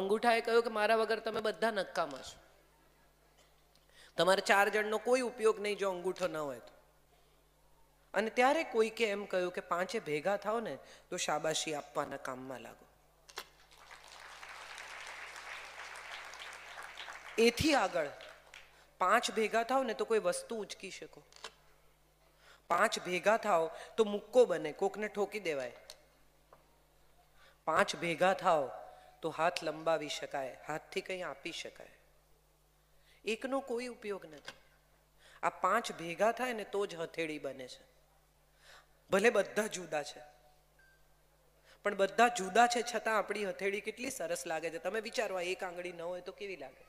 S1: અંગૂઠાએ કહ્યું કે મારા વગર તમે બધા નક્કામાં છો તમારે ચાર જણનો કોઈ ઉપયોગ નહીં જો અંગૂઠો ન હોય તો અને ત્યારે કોઈકે એમ કહ્યું કે પાંચે ભેગા થાવ ને તો શાબાશી આપવાના કામમાં લાગો એથી આગળ પાંચ ભેગા થાવ ને તો કોઈ વસ્તુ ઉચકી શકો પાંચ ભેગા થાઓ તો મુક્કો બને કોકને ઠોકી દેવાય પાંચ ભેગા થાઓ તો હાથ લંબાવી શકાય હાથથી કંઈ આપી શકાય એકનો કોઈ ઉપયોગ નથી આ પાંચ ભેગા થાય ને તો જ હથેળી બને છે ભલે બધા જુદા છે પણ બધા જુદા છે છતાં આપણી હથેળી કેટલી સરસ લાગે છે તમે વિચારો એક આંગળી ન હોય તો કેવી લાગે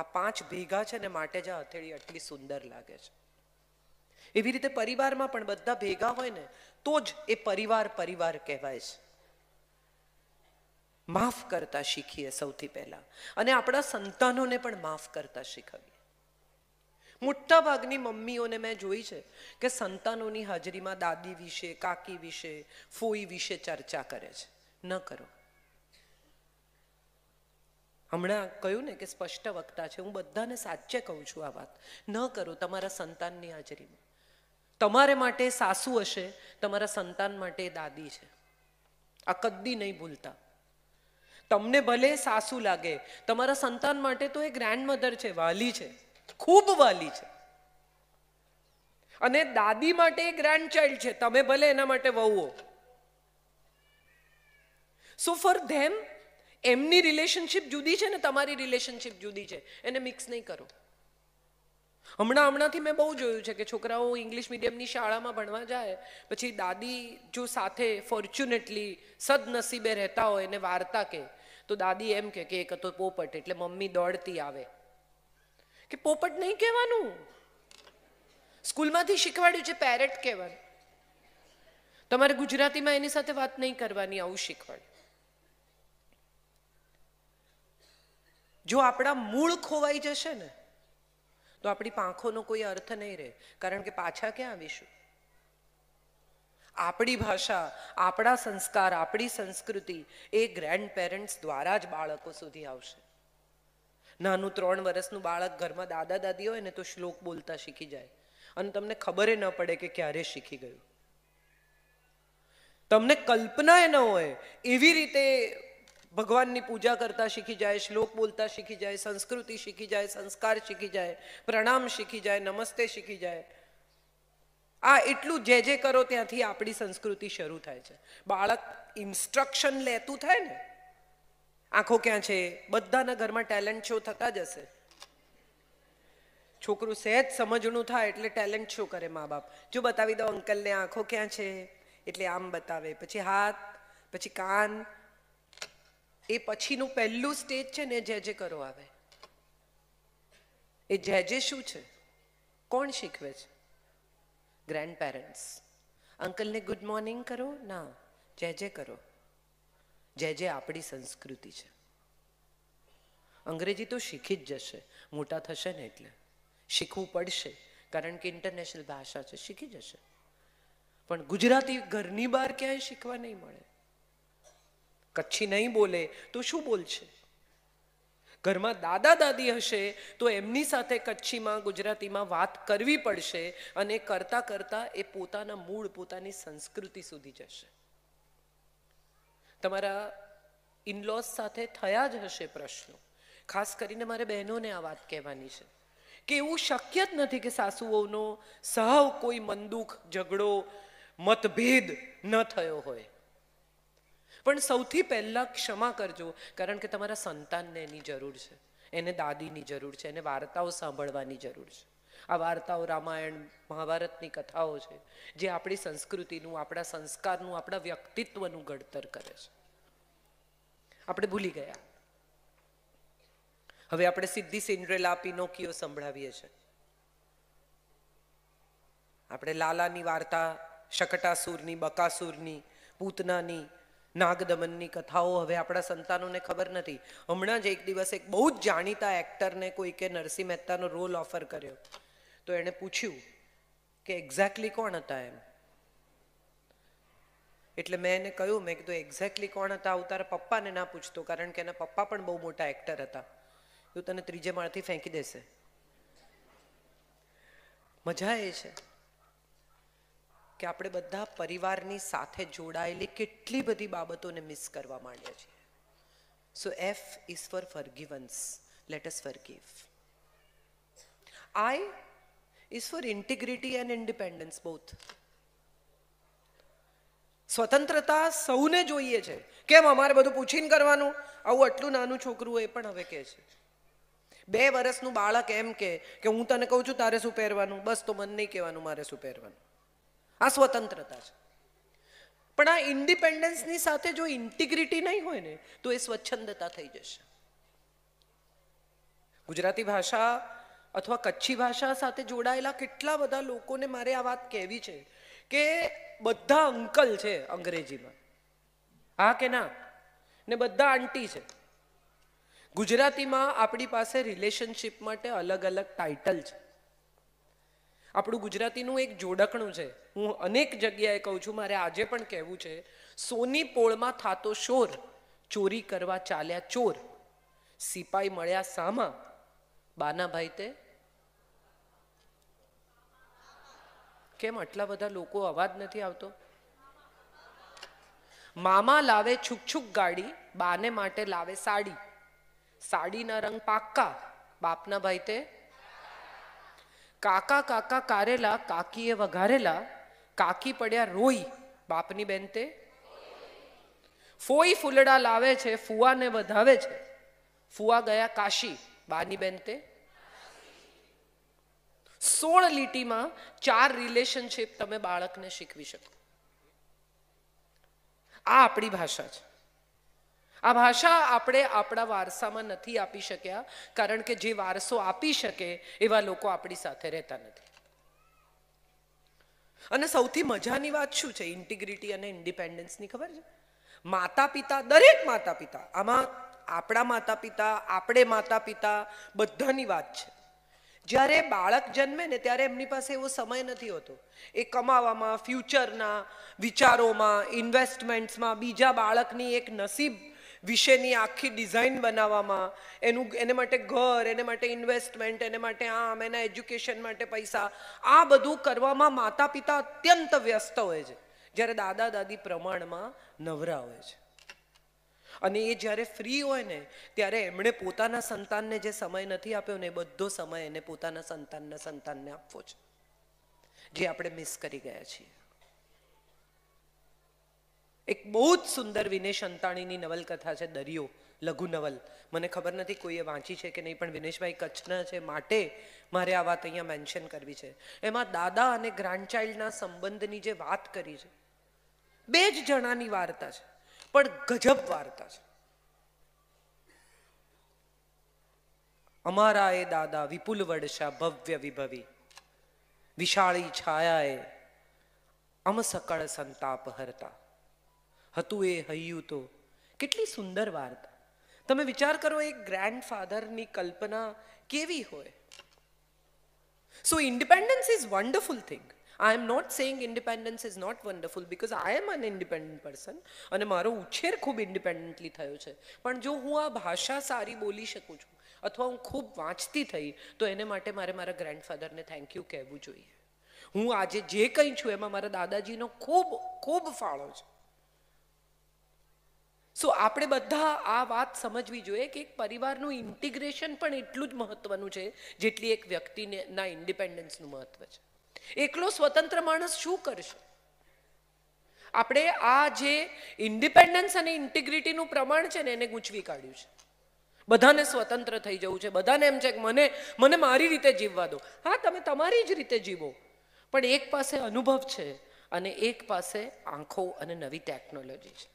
S1: આ પાંચ ભેગા છે ને માટે જ આ હથેળી આટલી સુંદર લાગે છે એવી રીતે પરિવારમાં પણ બધા ભેગા હોય ને તો જ એ પરિવાર પરિવાર કહેવાય છે માફ કરતા શીખીએ સૌથી પહેલા અને આપણા સંતાનોને પણ માફ કરતા શીખવીએ મોટાભાગની મમ્મીઓને મેં જોઈ છે કે સંતાનોની હાજરીમાં દાદી વિશે કાકી વિશે ફોઈ વિશે ચર્ચા કરે છે ન કરો હમણાં કહ્યું ને કે સ્પષ્ટ વક્તા છે હું બધાને સાચે કહું છું આ વાત ન કરો તમારા સંતાનની હાજરીમાં તમારે માટે સાસુ હશે તમારા સંતાન માટે દાદી છે આ કદી નહીં ભૂલતા તમને ભલે સાસુ લાગે તમારા સંતાન માટે તો એ ગ્રેન્ડ મધર છે વાલી છે ખૂબ વાલી છે અને દાદી માટે ગ્રાન્ડ ચાઇલ્ડ છે તમે ભલે એના માટે વહુઓ સો ફોર ધેમ એમની રિલેશનશીપ જુદી છે ને તમારી રિલેશનશિપ જુદી છે એને મિક્સ નહીં કરો હમણાં હમણાંથી મેં બહુ જોયું છે કે છોકરાઓ ઇંગ્લિશ મીડિયમની શાળામાં ભણવા જાય પછી દાદી જો સાથે ફોર્ચ્યુનેટલી સદનસીબે રહેતા હોય એને વાર્તા કે તો દાદી એમ કે એક હતો પોપટ એટલે મમ્મી દોડતી આવે કે પોપટ નહીં કહેવાનું સ્કૂલમાંથી શીખવાડ્યું છે પેરેટ કહેવાનું તમારે ગુજરાતીમાં એની સાથે વાત નહીં કરવાની આવું શીખવાડ્યું જો આપણા મૂળ ખોવાઈ જશે ને તો આપણી પાંખોનો કોઈ અર્થ નહીં રહે કારણ કે પાછા ક્યાં આવીશું આપણી ભાષા આપણા સંસ્કાર આપણી સંસ્કૃતિ એ ગ્રેન્ડ પેરેન્ટ્સ દ્વારા જ બાળકો સુધી આવશે નાનું ત્રણ વર્ષનું બાળક ઘરમાં દાદા દાદી હોય ને તો શ્લોક બોલતા શીખી જાય અને તમને ખબર ન પડે કે ક્યારે શીખી ગયું તમને કલ્પના એ ન હોય એવી રીતે ભગવાનની પૂજા કરતા શીખી જાય શ્લોક બોલતા શીખી જાય સંસ્કૃતિ શીખી જાય સંસ્કાર શીખી જાય પ્રણામ શીખી જાય નમસ્તે શીખી જાય આ એટલું જે જે કરો ત્યાંથી આપણી સંસ્કૃતિ શરૂ થાય છે બાળક ઇન્સ્ટ્રક્શન લેતું થાય ને આંખો ક્યાં છે બધાના ઘરમાં ટેલેન્ટ શો થતા જ હશે છોકરું સહેજ સમજણું થાય એટલે ટેલેન્ટ શો કરે મા બાપ જો બતાવી દો અંકલને આંખો ક્યાં છે એટલે આમ બતાવે પછી હાથ પછી કાન એ પછીનું પહેલું સ્ટેજ છે ને જે જે કરો આવે એ જે જે શું છે કોણ શીખવે છે ગ્રેન્ડ પેરેન્ટ્સ અંકલને ગુડ મોર્નિંગ કરો ના જે જે કરો જે જે આપણી સંસ્કૃતિ છે અંગ્રેજી તો શીખી જ જશે મોટા થશે ને એટલે શીખવું પડશે કારણ કે ઇન્ટરનેશનલ ભાષા છે શીખી જશે પણ ગુજરાતી ઘરની બહાર ક્યાંય શીખવા નહીં મળે કચ્છી નહીં બોલે તો શું બોલશે ઘરમાં દાદા દાદી હશે તો એમની સાથે કચ્છીમાં ગુજરાતીમાં વાત કરવી પડશે અને કરતાં કરતાં એ પોતાના મૂળ પોતાની સંસ્કૃતિ સુધી જશે તમારા ઇનલોઝ સાથે થયા જ હશે પ્રશ્નો ખાસ કરીને મારે બહેનોને આ વાત કહેવાની છે કે એવું શક્ય જ નથી કે સાસુઓનો સૌ કોઈ મંદુખ ઝઘડો મતભેદ ન થયો હોય પણ સૌથી પહેલાં ક્ષમા કરજો કારણ કે તમારા સંતાનને એની જરૂર છે એને દાદીની જરૂર છે એને વાર્તાઓ સાંભળવાની જરૂર છે આ વાર્તાઓ રામાયણ મહાભારતની કથાઓ છે જે આપણી સંસ્કૃતિનું આપણા સંસ્કારનું આપણા વ્યક્તિત્વનું ઘડતર કરે છે આપણે ભૂલી ગયા હવે આપણે સીધી સિન્ડ્રેલા પિનોકીઓ સંભળાવીએ છીએ આપણે લાલાની વાર્તા શકટાસુરની બકાસુરની પૂતનાની નાગદમનની કથાઓ હવે આપણા સંતાનોને ખબર નથી હમણાં જ એક દિવસ એક બહુ જ જાણીતા એક્ટરને કોઈકે નરસિંહ મહેતાનો રોલ ઓફર કર્યો તો એણે પૂછ્યું કે એક્ઝેક્ટલી કોણ હતા એમ એટલે મેં એને કહ્યું મેં કીધું એક્ઝેક્ટલી કોણ હતા આવું તારા પપ્પાને ના પૂછતો કારણ કે એના પપ્પા પણ બહુ મોટા એક્ટર હતા એવું તને ત્રીજે માળથી ફેંકી દેશે મજા એ છે કે આપણે બધા પરિવારની સાથે જોડાયેલી કેટલી બધી બાબતોને મિસ કરવા માંડ્યા છીએ so F is for forgiveness let us forgive I is for integrity and independence both. સ્વતંત્રતા સૌને જોઈએ છે કેમ અમારે બધું પૂછીને કરવાનું આવું આટલું નાનું છોકરું એ પણ હવે કહે છે બે વર્ષનું બાળક એમ કે કે હું તને કહું છું તારે શું પહેરવાનું બસ તો મન નહીં કહેવાનું મારે શું પહેરવાનું આ સ્વતંત્રતા છે પણ આ ઇન્ડિપેન્ડન્સની સાથે જો ઇન્ટિગ્રિટી નહીં હોય ને તો એ સ્વચ્છંદતા થઈ જશે ગુજરાતી ભાષા અથવા કચ્છી ભાષા સાથે જોડાયેલા કેટલા બધા લોકોને મારે આ વાત કહેવી છે કે બધા અંકલ છે અંગ્રેજીમાં હા કે ના ને બધા આંટી છે ગુજરાતીમાં આપણી પાસે રિલેશનશિપ માટે અલગ અલગ ટાઇટલ છે આપણું ગુજરાતીનું એક જોડકણું છે હું અનેક જગ્યાએ કહું છું મારે આજે પણ કહેવું છે સોની પોળમાં થાતો શોર ચોરી કરવા ચાલ્યા ચોર સિપાઈ મળ્યા સામા ભાઈ તે કેમ આટલા બધા લોકો અવાજ નથી આવતો મામા લાવે છુક છુકછુક ગાડી બાને માટે લાવે સાડી સાડીના રંગ પાક્કા બાપના ભાઈ તે કાકા કાકા કારેલા કાકીએ વઘારેલા કાકી પડ્યા રોઈ બાપની બેન તે ફોઈ ફૂલડા લાવે છે ફુવાને વધાવે છે ફુવા ગયા કાશી બાની બેન તે સોળ લીટીમાં ચાર રિલેશનશીપ તમે બાળકને શીખવી શકો આ આપણી ભાષા છે આ ભાષા આપણે આપણા વારસામાં નથી આપી શક્યા કારણ કે જે વારસો આપી શકે એવા લોકો આપણી સાથે રહેતા નથી અને સૌથી મજાની વાત શું છે ઇન્ટિગ્રિટી અને ઇન્ડિપેન્ડન્સની ખબર છે માતા પિતા દરેક માતા પિતા આમાં આપણા માતા પિતા આપણે માતા પિતા બધાની વાત છે જ્યારે બાળક જન્મે ને ત્યારે એમની પાસે એવો સમય નથી હોતો એ કમાવામાં ફ્યુચરના વિચારોમાં ઇન્વેસ્ટમેન્ટ્સમાં બીજા બાળકની એક નસીબ વિશેની આખી ડિઝાઇન બનાવવામાં એનું એને માટે ઘર એને માટે ઇન્વેસ્ટમેન્ટ એને માટે આમ એના એજ્યુકેશન માટે પૈસા આ બધું કરવામાં માતા પિતા અત્યંત વ્યસ્ત હોય છે જ્યારે દાદા દાદી પ્રમાણમાં નવરા હોય છે અને એ જ્યારે ફ્રી હોય ને ત્યારે એમણે પોતાના સંતાનને જે સમય નથી આપ્યો ને એ બધો સમય એને પોતાના સંતાનના સંતાનને આપવો છે જે આપણે મિસ કરી ગયા છીએ એક બહુ જ સુંદર વિનેશ અંતાણીની નવલકથા છે દરિયો લઘુ નવલ મને ખબર નથી કોઈએ વાંચી છે કે નહીં પણ વિનેશભાઈ કચ્છના છે માટે મારે આ વાત અહીંયા મેન્શન કરવી છે એમાં દાદા અને ગ્રાન્ડ ચાઇલ્ડના સંબંધની જે વાત કરી છે બે જ જણાની વાર્તા છે પણ ગજબ વાર્તા છે અમારા એ દાદા વિપુલ વડશા ભવ્ય વિભવી વિશાળી છાયાએ અમસકળ સંતાપ હરતા હતું એ હૈયું તો કેટલી સુંદર વાર્તા તમે વિચાર કરો એ ગ્રેન્ડફાધરની કલ્પના કેવી હોય so independence is wonderful thing I am not saying independence is not wonderful because I am an independent person અને મારો ઉછેર ખૂબ ઇન્ડિપેન્ડન્ટલી થયો છે પણ જો હું આ ભાષા સારી બોલી શકું છું અથવા હું ખૂબ વાંચતી થઈ તો એને માટે મારે મારા ગ્રેન્ડફાધરને થેન્ક યુ કહેવું જોઈએ હું આજે જે કંઈ છું એમાં મારા દાદાજીનો ખૂબ ખૂબ ફાળો છે સો આપણે બધા આ વાત સમજવી જોઈએ કે એક પરિવારનું ઇન્ટિગ્રેશન પણ એટલું જ મહત્વનું છે જેટલી એક વ્યક્તિને ના ઇન્ડિપેન્ડન્સનું મહત્વ છે એકલો સ્વતંત્ર માણસ શું કરશે આપણે આ જે ઇન્ડિપેન્ડન્સ અને ઇન્ટિગ્રિટીનું પ્રમાણ છે ને એને ગૂંચવી કાઢ્યું છે બધાને સ્વતંત્ર થઈ જવું છે બધાને એમ છે કે મને મને મારી રીતે જીવવા દો હા તમે તમારી જ રીતે જીવો પણ એક પાસે અનુભવ છે અને એક પાસે આંખો અને નવી ટેકનોલોજી છે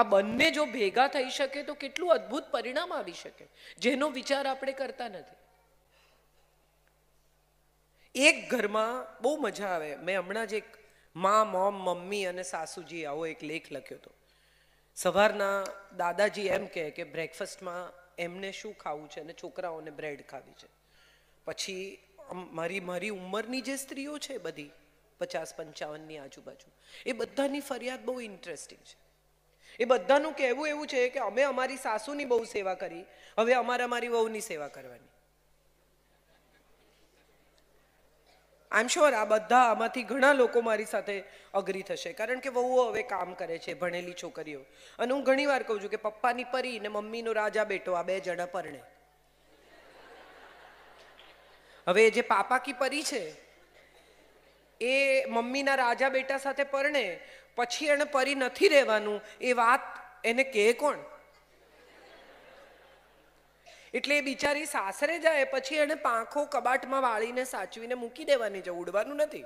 S1: આ બંને જો ભેગા થઈ શકે તો કેટલું અદ્ભુત પરિણામ આવી શકે જેનો વિચાર આપણે કરતા નથી એક ઘરમાં બહુ મજા આવે મેં હમણાં જ એક મા મોમ મમ્મી અને સાસુજી આવો એક લેખ લખ્યો હતો સવારના દાદાજી એમ કહે કે બ્રેકફાસ્ટમાં એમને શું ખાવું છે અને છોકરાઓને બ્રેડ ખાવી છે પછી મારી મારી ઉંમરની જે સ્ત્રીઓ છે બધી પચાસ પંચાવનની આજુબાજુ એ બધાની ફરિયાદ બહુ ઇન્ટરેસ્ટિંગ છે એ બધાનું કહેવું એવું છે કે અમે અમારી સાસુની બહુ સેવા કરી હવે અમારે અમારી વહુની સેવા કરવાની આઈમ શ્યોર આ બધા આમાંથી ઘણા લોકો મારી સાથે અઘરી થશે કારણ કે વહુઓ હવે કામ કરે છે ભણેલી છોકરીઓ અને હું ઘણી વાર કહું છું કે પપ્પાની પરી ને મમ્મીનો રાજા બેટો આ બે જણા પરણે હવે જે પાપા કી પરી છે એ મમ્મીના રાજા બેટા સાથે પરણે પછી એને પરી નથી રહેવાનું એ વાત એને કહે કોણ એટલે એ બિચારી સાસરે જાય પછી એને પાંખો કબાટમાં વાળીને સાચવીને મૂકી દેવાની છે ઉડવાનું નથી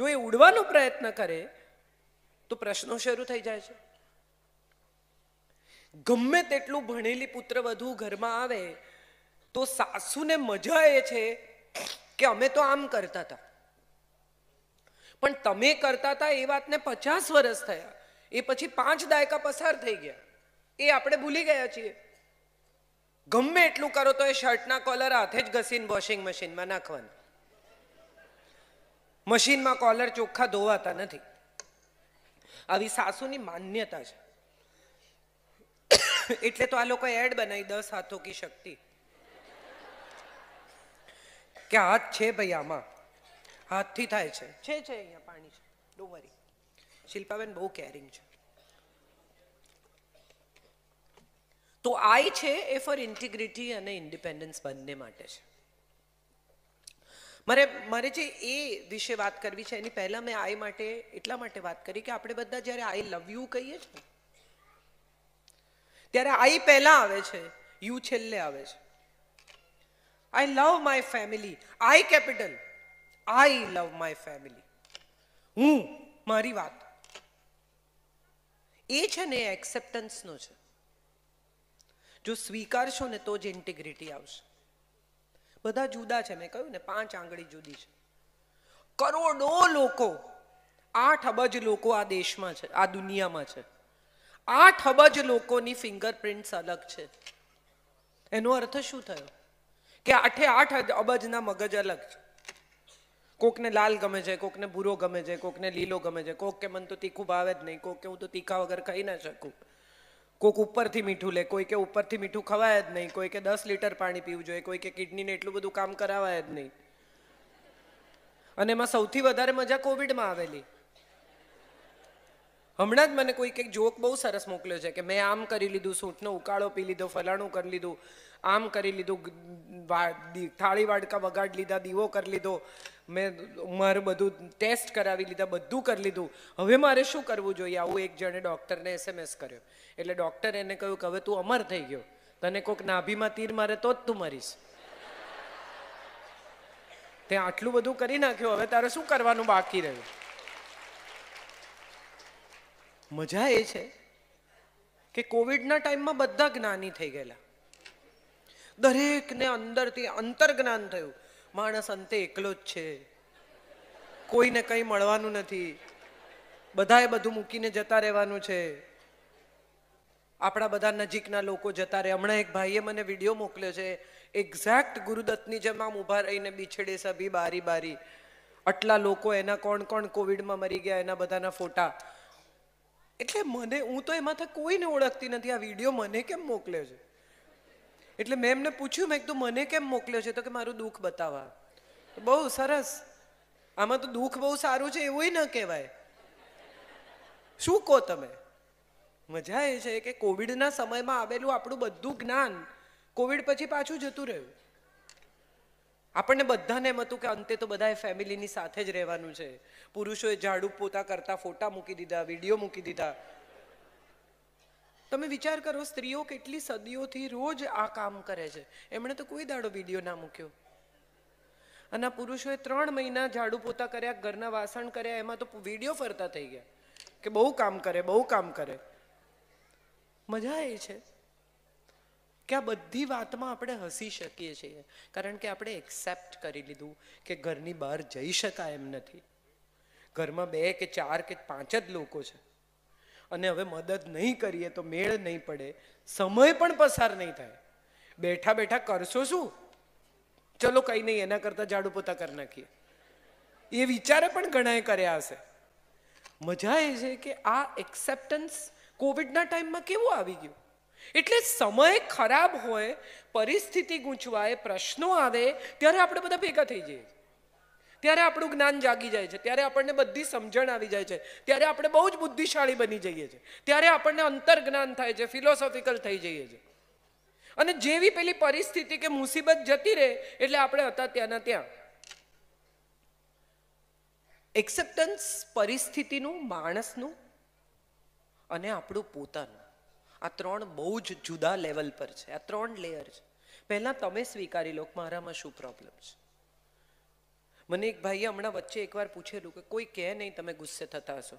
S1: જો એ ઉડવાનો પ્રયત્ન કરે તો પ્રશ્નો શરૂ થઈ જાય છે ગમે તેટલું ભણેલી પુત્ર વધુ ઘરમાં આવે તો સાસુને મજા એ છે કે અમે તો આમ કરતા હતા પણ તમે કરતા હતા એ વાતને પચાસ વર્ષ થયા એ પછી પાંચ દાયકા પસાર થઈ ગયા એ આપણે ભૂલી ગયા છીએ ગમે એટલું કરો તો એ શર્ટના કોલર હાથે જ ઘસીને વોશિંગ મશીનમાં નાખવાના મશીનમાં કોલર ચોખ્ખા ધોવાતા નથી આવી સાસુની માન્યતા છે એટલે તો આ લોકો એડ બનાવી દસ હાથો કી શક્તિ કે હાથ છે ભાઈ આમાં હાથથી થાય છે છે છે અહીંયા પાણી છે ડોવરી શિલ્પાબેન બહુ કેરિંગ છે તો આઈ છે એ ફોર ઇન્ટિગ્રિટી અને ઇન્ડિપેન્ડન્સ બંને માટે છે મારે મારે જે એ વિશે વાત કરવી છે એની પહેલાં મેં આઈ માટે એટલા માટે વાત કરી કે આપણે બધા જ્યારે આઈ લવ યુ કહીએ છીએ ત્યારે આઈ પહેલાં આવે છે યુ છેલ્લે આવે છે I love my family I capital I love my family હું મારી વાત એ છે ને એ એક્સેપ્ટન્સનો છે જો સ્વીકારશો ને તો જ ઇન્ટિગ્રિટી આવશે બધા જુદા છે મેં કહ્યું ને પાંચ આંગળી જુદી છે કરોડો લોકો આઠ અબજ લોકો આ દેશમાં છે આ દુનિયામાં છે આઠ અબજ લોકોની ફિંગરપ્રિન્ટ્સ અલગ છે એનો અર્થ શું થયો કે આઠે આઠ અબજના મગજ અલગ છે કોકને લાલ ગમે છે કોકને ભૂરો ગમે છે કોકને લીલો ગમે છે કોક કે મને તો તીખું ભાવે જ નહીં કોક કે હું તો તીખા વગર ખાઈ ના શકું કોઈક ઉપરથી મીઠું લે કોઈ કે ઉપરથી મીઠું ખવાય જ નહીં કોઈ કે દસ લીટર પાણી પીવું જોઈએ કોઈ કે કિડનીને એટલું બધું કામ કરાવાય જ નહીં અને એમાં સૌથી વધારે મજા કોવિડમાં આવેલી હમણાં જ મને કોઈ એક જોક બહુ સરસ મોકલ્યો છે કે મેં આમ કરી લીધું સૂંઠનો ઉકાળો પી લીધો ફલાણું કરી લીધું આમ કરી લીધું થાળી વાડકા વગાડી લીધા દીવો કરી લીધો મેં મારું બધું ટેસ્ટ કરાવી લીધા બધું કરી લીધું હવે મારે શું કરવું જોઈએ આવું એક જણે ડૉક્ટરને એસએમએસ કર્યો એટલે ડૉક્ટર એને કહ્યું કે હવે તું અમર થઈ ગયો તને કોઈક નાભીમાં તીર મારે તો જ તું મરીશ તે આટલું બધું કરી નાખ્યું હવે તારે શું કરવાનું બાકી રહ્યું મજા એ છે કે કોવિડના ટાઈમમાં બધા જ્ઞાની થઈ ગયેલા દરેકને અંદરથી અંતર જ્ઞાન થયું માણસ અંતે એકલો જ છે કોઈને કંઈ મળવાનું નથી બધાએ બધું મૂકીને જતા રહેવાનું છે આપણા બધા નજીકના લોકો જતા રહે હમણાં એક ભાઈએ મને વિડીયો મોકલ્યો છે એક્ઝેક્ટ ગુરુદત્તની જેમ આમ ઊભા રહીને બિછડે સભી બારી બારી આટલા લોકો એના કોણ કોણ કોવિડમાં મરી ગયા એના બધાના ફોટા એટલે મને હું તો એમાંથી કોઈને ઓળખતી નથી આ વિડીયો મને કેમ મોકલે છે એટલે મેં એમને પૂછ્યું મેં તું મને કેમ મોકલ્યો છે તો કે મારું દુઃખ બતાવવા બહુ સરસ આમાં તો દુઃખ બહુ સારું છે એવું ન કહેવાય શું કહો તમે મજા એ છે કે કોવિડના સમયમાં આવેલું આપણું બધું જ્ઞાન કોવિડ પછી પાછું જતું રહ્યું આપણને બધાને એમ હતું કે અંતે તો બધાએ ફેમિલીની સાથે જ રહેવાનું છે પુરુષોએ ઝાડુ પોતા કરતા ફોટા મૂકી દીધા વિડીયો મૂકી દીધા તમે વિચાર કરો સ્ત્રીઓ કેટલી સદીઓથી રોજ આ કામ કરે છે એમણે તો કોઈ દાડો વિડીયો ના મૂક્યો અને પુરુષોએ ત્રણ મહિના ઝાડુ પોતા કર્યા ઘરના વાસણ કર્યા એમાં તો વિડીયો ફરતા થઈ ગયા કે બહુ કામ કરે બહુ કામ કરે મજા એ છે કે આ બધી વાતમાં આપણે હસી શકીએ છીએ કારણ કે આપણે એક્સેપ્ટ કરી લીધું કે ઘરની બહાર જઈ શકાય એમ નથી ઘરમાં બે કે ચાર કે પાંચ જ લોકો છે અને હવે મદદ નહીં કરીએ તો મેળ નહીં પડે સમય પણ પસાર નહીં થાય બેઠા બેઠા કરશો શું ચલો કંઈ નહીં એના કરતાં ઝાડુ પોતા કરી નાખીએ એ વિચારે પણ ઘણાએ કર્યા હશે મજા એ છે કે આ એક્સેપ્ટન્સ કોવિડના ટાઈમમાં કેવું આવી ગયું એટલે સમય ખરાબ હોય પરિસ્થિતિ ગૂંચવાય પ્રશ્નો આવે ત્યારે આપણે બધા ભેગા થઈ જઈએ ત્યારે આપણું જ્ઞાન જાગી જાય છે ત્યારે આપણને બધી સમજણ આવી જાય છે ત્યારે આપણે બહુ જ બુદ્ધિશાળી બની જઈએ છીએ ત્યારે આપણને અંતર્જ્ઞાન થાય છે ફિલોસોફિકલ થઈ જઈએ છીએ અને જેવી પેલી પરિસ્થિતિ કે મુસીબત જતી રહે એટલે આપણે હતા ત્યાંના ત્યાં એક્સેપ્ટન્સ પરિસ્થિતિનું માણસનું અને આપણું પોતાનું આ ત્રણ બહુ જ જુદા લેવલ પર છે આ ત્રણ લેયર છે પહેલાં તમે સ્વીકારી લો મારામાં શું પ્રોબ્લેમ છે મને એક ભાઈએ હમણાં વચ્ચે એકવાર પૂછેલું કે કોઈ કહે નહીં તમે ગુસ્સે થતા હશો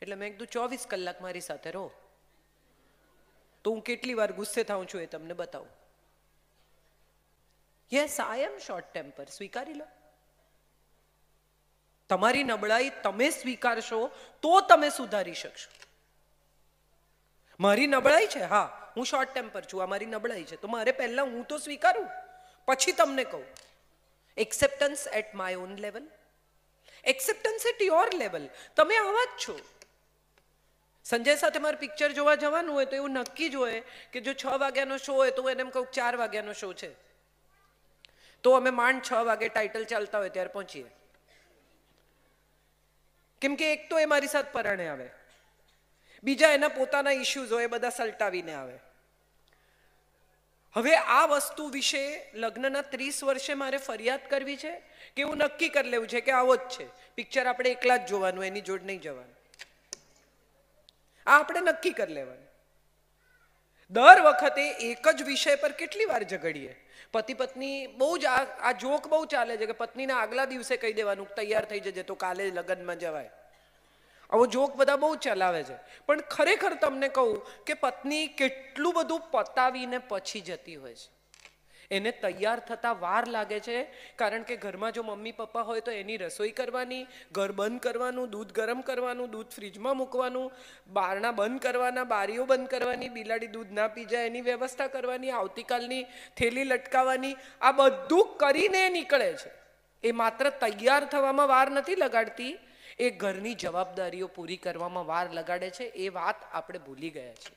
S1: એટલે મેં કીધું ચોવીસ કલાક મારી સાથે રહો તો હું કેટલી વાર ગુસ્સે થાઉં છું એ તમને બતાવું yes I am short temper સ્વીકારી લો તમારી નબળાઈ તમે સ્વીકારશો તો તમે સુધારી શકશો મારી નબળાઈ છે હા હું શોર્ટ ટેમ્પર છું આ મારી નબળાઈ છે તો મારે પહેલાં હું તો સ્વીકારું પછી તમને કહું acceptance at my own level acceptance at your level તમે આવા જ છો સંજય સાથે મારે પિક્ચર જોવા જવાનું હોય તો એવું નક્કી જ હોય કે જો છ વાગ્યાનો શો હોય તો હું એને એમ કહું ચાર વાગ્યાનો શો છે તો અમે માંડ છ વાગે ટાઇટલ ચાલતા હોય ત્યારે પહોંચીએ કેમ કે એક તો એ મારી સાથે પરણે આવે બીજા એના પોતાના ઇશ્યુઝ હોય એ બધા સલટાવીને આવે હવે આ વસ્તુ વિશે લગ્નના ત્રીસ વર્ષે મારે ફરિયાદ કરવી છે કે હું નક્કી કરી લેવું છે કે આવો જ છે પિક્ચર આપણે એકલા જ જોવાનું એની જોડ નહીં જવાનું આ આપણે નક્કી કરી લેવાનું દર વખતે એક જ વિષય પર કેટલી વાર ઝઘડીએ પતિ પત્ની બહુ જ આ જોક બહુ ચાલે છે કે પત્નીના આગલા દિવસે કહી દેવાનું તૈયાર થઈ જજે તો કાલે લગ્નમાં જવાય આવો જોક બધા બહુ ચલાવે છે પણ ખરેખર તમને કહું કે પત્ની કેટલું બધું પતાવીને પછી જતી હોય છે એને તૈયાર થતાં વાર લાગે છે કારણ કે ઘરમાં જો મમ્મી પપ્પા હોય તો એની રસોઈ કરવાની ઘર બંધ કરવાનું દૂધ ગરમ કરવાનું દૂધ ફ્રીજમાં મૂકવાનું બારણા બંધ કરવાના બારીઓ બંધ કરવાની બિલાડી દૂધ ના પી જાય એની વ્યવસ્થા કરવાની આવતીકાલની થેલી લટકાવવાની આ બધું કરીને નીકળે છે એ માત્ર તૈયાર થવામાં વાર નથી લગાડતી એ ઘરની જવાબદારીઓ પૂરી કરવામાં વાર લગાડે છે એ વાત આપણે ભૂલી ગયા છે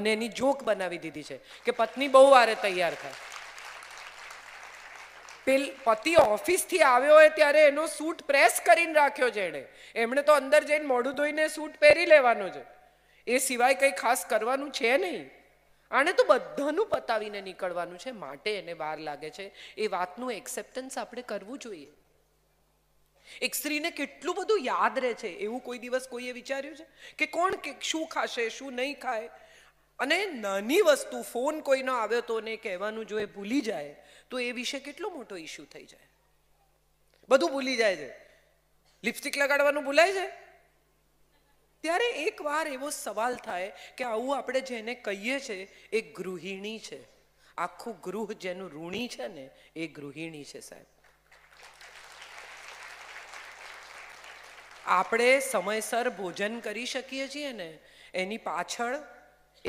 S1: અને એની જોક બનાવી દીધી છે કે પત્ની બહુ વારે તૈયાર થાય પેલ પતિ ઓફિસથી આવ્યો હોય ત્યારે એનો સૂટ પ્રેસ કરીને રાખ્યો છે એણે એમણે તો અંદર જઈને મોઢું ધોઈને સૂટ પહેરી લેવાનો છે એ સિવાય કંઈ ખાસ કરવાનું છે નહીં આણે તો બધાનું પતાવીને નીકળવાનું છે માટે એને વાર લાગે છે એ વાતનું એક્સેપ્ટન્સ આપણે કરવું જોઈએ એક સ્ત્રીને કેટલું બધું યાદ રહે છે એવું કોઈ દિવસ કોઈએ વિચાર્યું છે કે કોણ કે શું ખાશે શું નહીં ખાય અને નાની વસ્તુ ફોન કોઈનો આવ્યો તો ને કહેવાનું જો એ ભૂલી જાય તો એ વિશે કેટલો મોટો ઇશ્યુ થઈ જાય બધું ભૂલી જાય છે લિપસ્ટિક લગાડવાનું ભૂલાય છે ત્યારે એકવાર એવો સવાલ થાય કે આવું આપણે જેને કહીએ છીએ એ ગૃહિણી છે આખું ગૃહ જેનું ઋણી છે ને એ ગૃહિણી છે સાહેબ આપણે સમયસર ભોજન કરી શકીએ છીએ ને એની પાછળ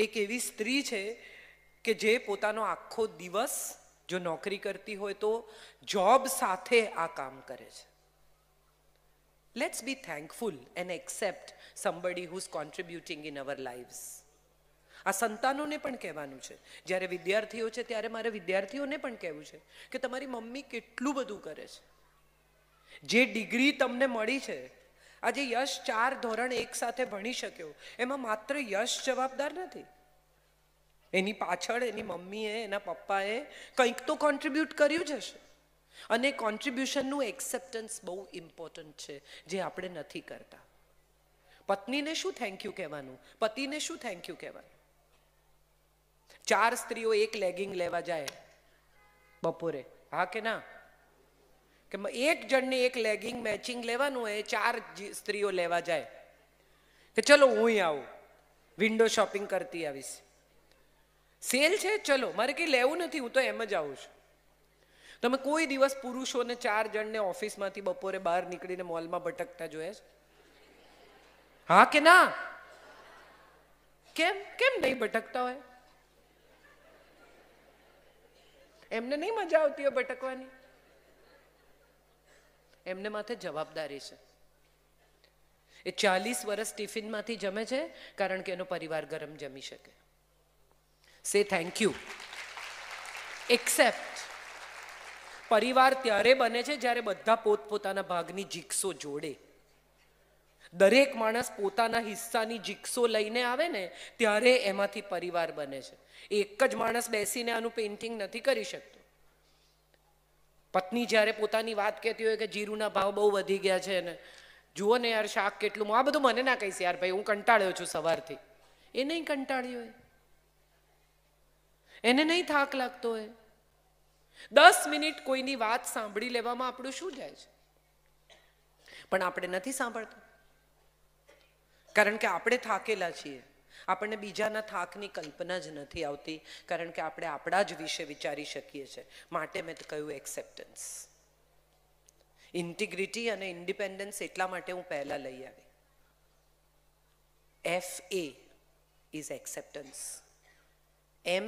S1: એક એવી સ્ત્રી છે કે જે પોતાનો આખો દિવસ જો નોકરી કરતી હોય તો જોબ સાથે આ કામ કરે છે let's be thankful and accept somebody who's contributing in our lives આ સંતાનોને પણ કહેવાનું છે જ્યારે વિદ્યાર્થીઓ છે ત્યારે મારે વિદ્યાર્થીઓને પણ કહેવું છે કે તમારી મમ્મી કેટલું બધું કરે છે જે ડિગ્રી તમને મળી છે આજે યશ ચાર ધોરણ એક સાથે ભણી શક્યો એમાં માત્ર યશ જવાબદાર નથી એની પાછળ એની મમ્મીએ એના પપ્પાએ કંઈક તો કોન્ટ્રીબ્યુટ કર્યું જ હશે અને કોન્ટ્રીબ્યુશનનું એક્સેપ્ટન્સ બહુ ઇમ્પોર્ટન્ટ છે જે આપણે નથી કરતા પત્નીને શું થેન્ક યુ કહેવાનું પતિને શું થેન્ક યુ કહેવાનું ચાર સ્ત્રીઓ એક લેગિંગ લેવા જાય બપોરે હા કે ના કે એક જણને એક લેગિંગ મેચિંગ લેવાનું હોય ચાર સ્ત્રીઓ લેવા જાય કે ચલો હું આવું વિન્ડો શોપિંગ કરતી આવીશ સેલ છે ચલો મારે કંઈ લેવું નથી હું તો એમ જ આવું છું તમે કોઈ દિવસ પુરુષોને ચાર જણને ઓફિસમાંથી બપોરે બહાર નીકળીને મોલમાં ભટકતા જોયા છે હા કે ના કેમ કેમ નહીં ભટકતા હોય એમને નહીં મજા આવતી હોય ભટકવાની એમને માથે જવાબદારી છે એ ચાલીસ વર્ષ ટિફિનમાંથી જમે છે કારણ કે એનો પરિવાર ગરમ જમી શકે સે થેન્ક યુ એક્સેપ્ટ પરિવાર ત્યારે બને છે જ્યારે બધા પોતપોતાના ભાગની જીક્સો જોડે દરેક માણસ પોતાના હિસ્સાની જીક્સો લઈને આવે ને ત્યારે એમાંથી પરિવાર બને છે એક જ માણસ બેસીને આનું પેઇન્ટિંગ નથી કરી શકતો પત્ની જ્યારે પોતાની વાત કહેતી હોય કે જીરુના ભાવ બહુ વધી ગયા છે ને જુઓ ને યાર શાક કેટલું આ બધું મને ના કહીશ યાર ભાઈ હું કંટાળ્યો છું સવારથી એ નહીં કંટાળ્યો હોય એને નહીં થાક લાગતો હોય દસ મિનિટ કોઈની વાત સાંભળી લેવામાં આપણું શું જાય છે પણ આપણે નથી સાંભળતા કારણ કે આપણે થાકેલા છીએ આપણને બીજાના થાકની કલ્પના જ નથી આવતી કારણ કે આપણે આપણા જ વિશે વિચારી શકીએ છીએ માટે મેં કહ્યું એક્સેપ્ટન્સ ઇન્ટિગ્રિટી અને ઇન્ડિપેન્ડન્સ એટલા માટે હું પહેલાં લઈ આવી F A is acceptance M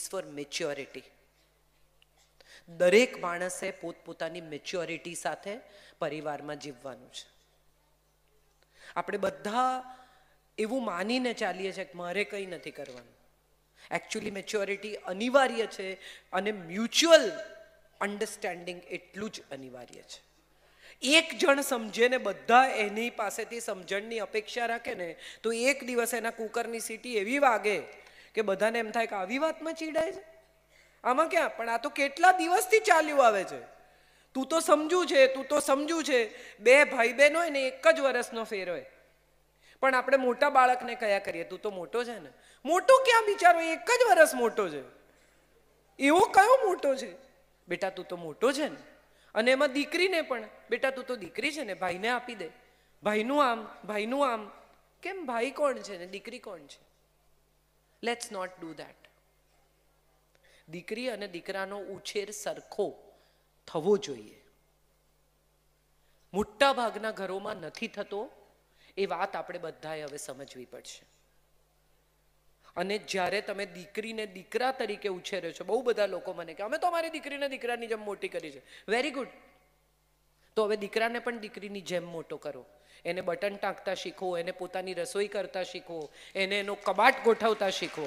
S1: is for maturity દરેક માણસે પોતપોતાની મેચ્યોરિટી સાથે પરિવારમાં જીવવાનું છે આપણે બધા એવું માનીને ચાલીએ છીએ કે મારે કંઈ નથી કરવાનું એકચ્યુઅલી મેચ્યોરિટી અનિવાર્ય છે અને મ્યુચ્યુઅલ અન્ડરસ્ટેન્ડિંગ એટલું જ અનિવાર્ય છે એક જણ સમજે ને બધા એની પાસેથી સમજણની અપેક્ષા રાખે ને તો એક દિવસ એના કુકરની સીટી એવી વાગે કે બધાને એમ થાય કે આવી વાતમાં ચીડાય છે આમાં ક્યાં પણ આ તો કેટલા દિવસથી ચાલ્યું આવે છે તું તો સમજુ છે તું તો સમજુ છે બે ભાઈ બહેન હોય ને એક જ વર્ષનો ફેર હોય પણ આપણે મોટા બાળકને કયા કરીએ તું તો મોટો છે ને મોટો ક્યાં બિચારો એક જ વર્ષ મોટો છે એવો કયો મોટો છે બેટા તું તો મોટો છે ને અને એમાં દીકરીને પણ બેટા તું તો દીકરી છે ને ભાઈને આપી દે ભાઈનું આમ ભાઈનું આમ કેમ ભાઈ કોણ છે ને દીકરી કોણ છે લેટ્સ નોટ ડુ ધેટ દીકરી અને દીકરાનો ઉછેર સરખો થવો જોઈએ મોટા ભાગના ઘરોમાં નથી થતો એ વાત આપણે બધાએ હવે સમજવી પડશે અને જ્યારે તમે દીકરીને દીકરા તરીકે ઉછેર્યો છો બહુ બધા લોકો મને કે અમે તો અમારી દીકરીને દીકરાની જેમ મોટી કરી છે વેરી ગુડ તો હવે દીકરાને પણ દીકરીની જેમ મોટો કરો એને બટન ટાંકતા શીખો એને પોતાની રસોઈ કરતા શીખો એને એનો કબાટ ગોઠવતા શીખો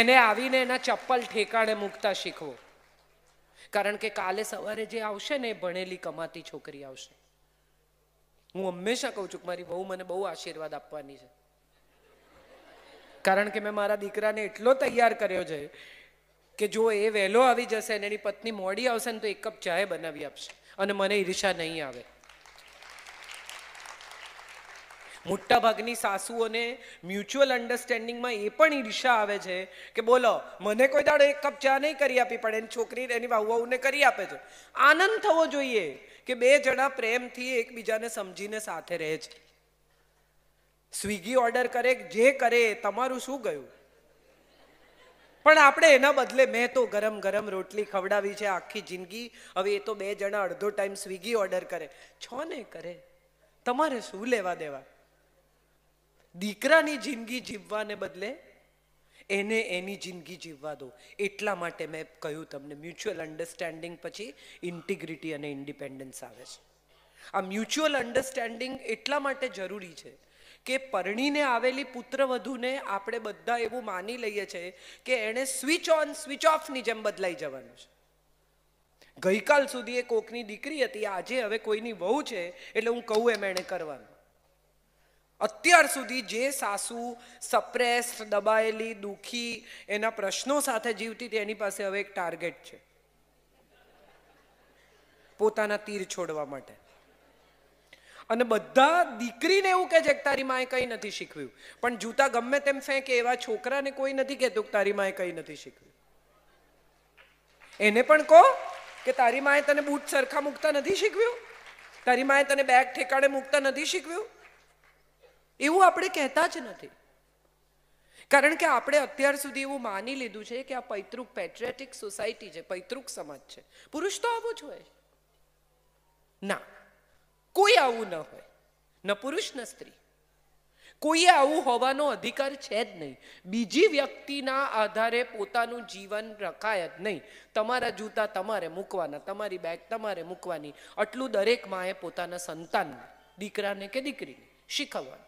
S1: એને આવીને એના ચપ્પલ ઠેકાણે મૂકતા શીખવો કારણ કે કાલે સવારે જે આવશે ને એ ભણેલી કમાતી છોકરી આવશે હું હંમેશા કહું છું કે મારી બહુ મને બહુ આશીર્વાદ આપવાની છે કારણ કે મેં મારા દીકરાને એટલો તૈયાર કર્યો છે કે જો એ વહેલો આવી જશે અને એની પત્ની મોડી આવશે ને તો એક કપ ચાય બનાવી આપશે અને મને ઈર્ષા નહીં આવે મોટાભાગની સાસુઓને મ્યુચ્યુઅલ અન્ડરસ્ટેન્ડિંગમાં એ પણ ઈર્ષા આવે છે કે બોલો મને કોઈ દાડો એક કપ ચા નહીં કરી આપી પડે એની છોકરી એની વાહુવાહુને કરી આપે છે આનંદ થવો જોઈએ કે બે જણા પ્રેમથી એકબીજાને સમજીને સાથે રહે છે સ્વિગી ઓર્ડર કરે જે કરે તમારું શું ગયું પણ આપણે એના બદલે મેં તો ગરમ ગરમ રોટલી ખવડાવી છે આખી જિંદગી હવે એ તો બે જણા અડધો ટાઈમ સ્વીગી ઓર્ડર કરે છો ને કરે તમારે શું લેવા દેવા દીકરાની જિંદગી જીવવાને બદલે એને એની જિંદગી જીવવા દો એટલા માટે મેં કહ્યું તમને મ્યુચ્યુઅલ અન્ડરસ્ટેન્ડિંગ પછી ઇન્ટિગ્રિટી અને ઇન્ડિપેન્ડન્સ આવે છે આ મ્યુચ્યુઅલ અન્ડરસ્ટેન્ડિંગ એટલા માટે જરૂરી છે કે પરણીને આવેલી પુત્રવધૂને આપણે બધા એવું માની લઈએ છીએ કે એણે સ્વિચ ઓન સ્વિચ ઓફની જેમ બદલાઈ જવાનું છે ગઈકાલ સુધી એ કોકની દીકરી હતી આજે હવે કોઈની વહુ છે એટલે હું કહું એમ એણે કરવાનું અત્યાર સુધી જે સાસુ સપ્રેસ દબાયેલી દુઃખી એના પ્રશ્નો સાથે જીવતી હતી એની પાસે હવે એક ટાર્ગેટ છે પોતાના તીર છોડવા માટે અને બધા દીકરીને એવું કહે છે કે તારી માએ કંઈ નથી શીખવ્યું પણ જૂતા ગમે તેમ ફેંકે એવા છોકરાને કોઈ નથી કહેતું કે તારી માએ કંઈ નથી શીખવ્યું એને પણ કહો કે તારી માએ તને બૂટ સરખા મૂકતા નથી શીખવ્યું તારી માએ તને બેગ ઠેકાણે મૂકતા નથી શીખવ્યું એવું આપણે કહેતા જ નથી કારણ કે આપણે અત્યાર સુધી એવું માની લીધું છે કે આ પૈતૃક પેટ્રિયાટિક સોસાયટી છે પૈતૃક સમાજ છે પુરુષ તો આવું જ હોય ના કોઈ આવું ન હોય ન પુરુષ ન સ્ત્રી કોઈએ આવું હોવાનો અધિકાર છે જ નહીં બીજી વ્યક્તિના આધારે પોતાનું જીવન રખાય જ નહીં તમારા જૂતા તમારે મૂકવાના તમારી બેગ તમારે મૂકવાની આટલું દરેક માએ પોતાના સંતાનને દીકરાને કે દીકરીને શીખવવાનું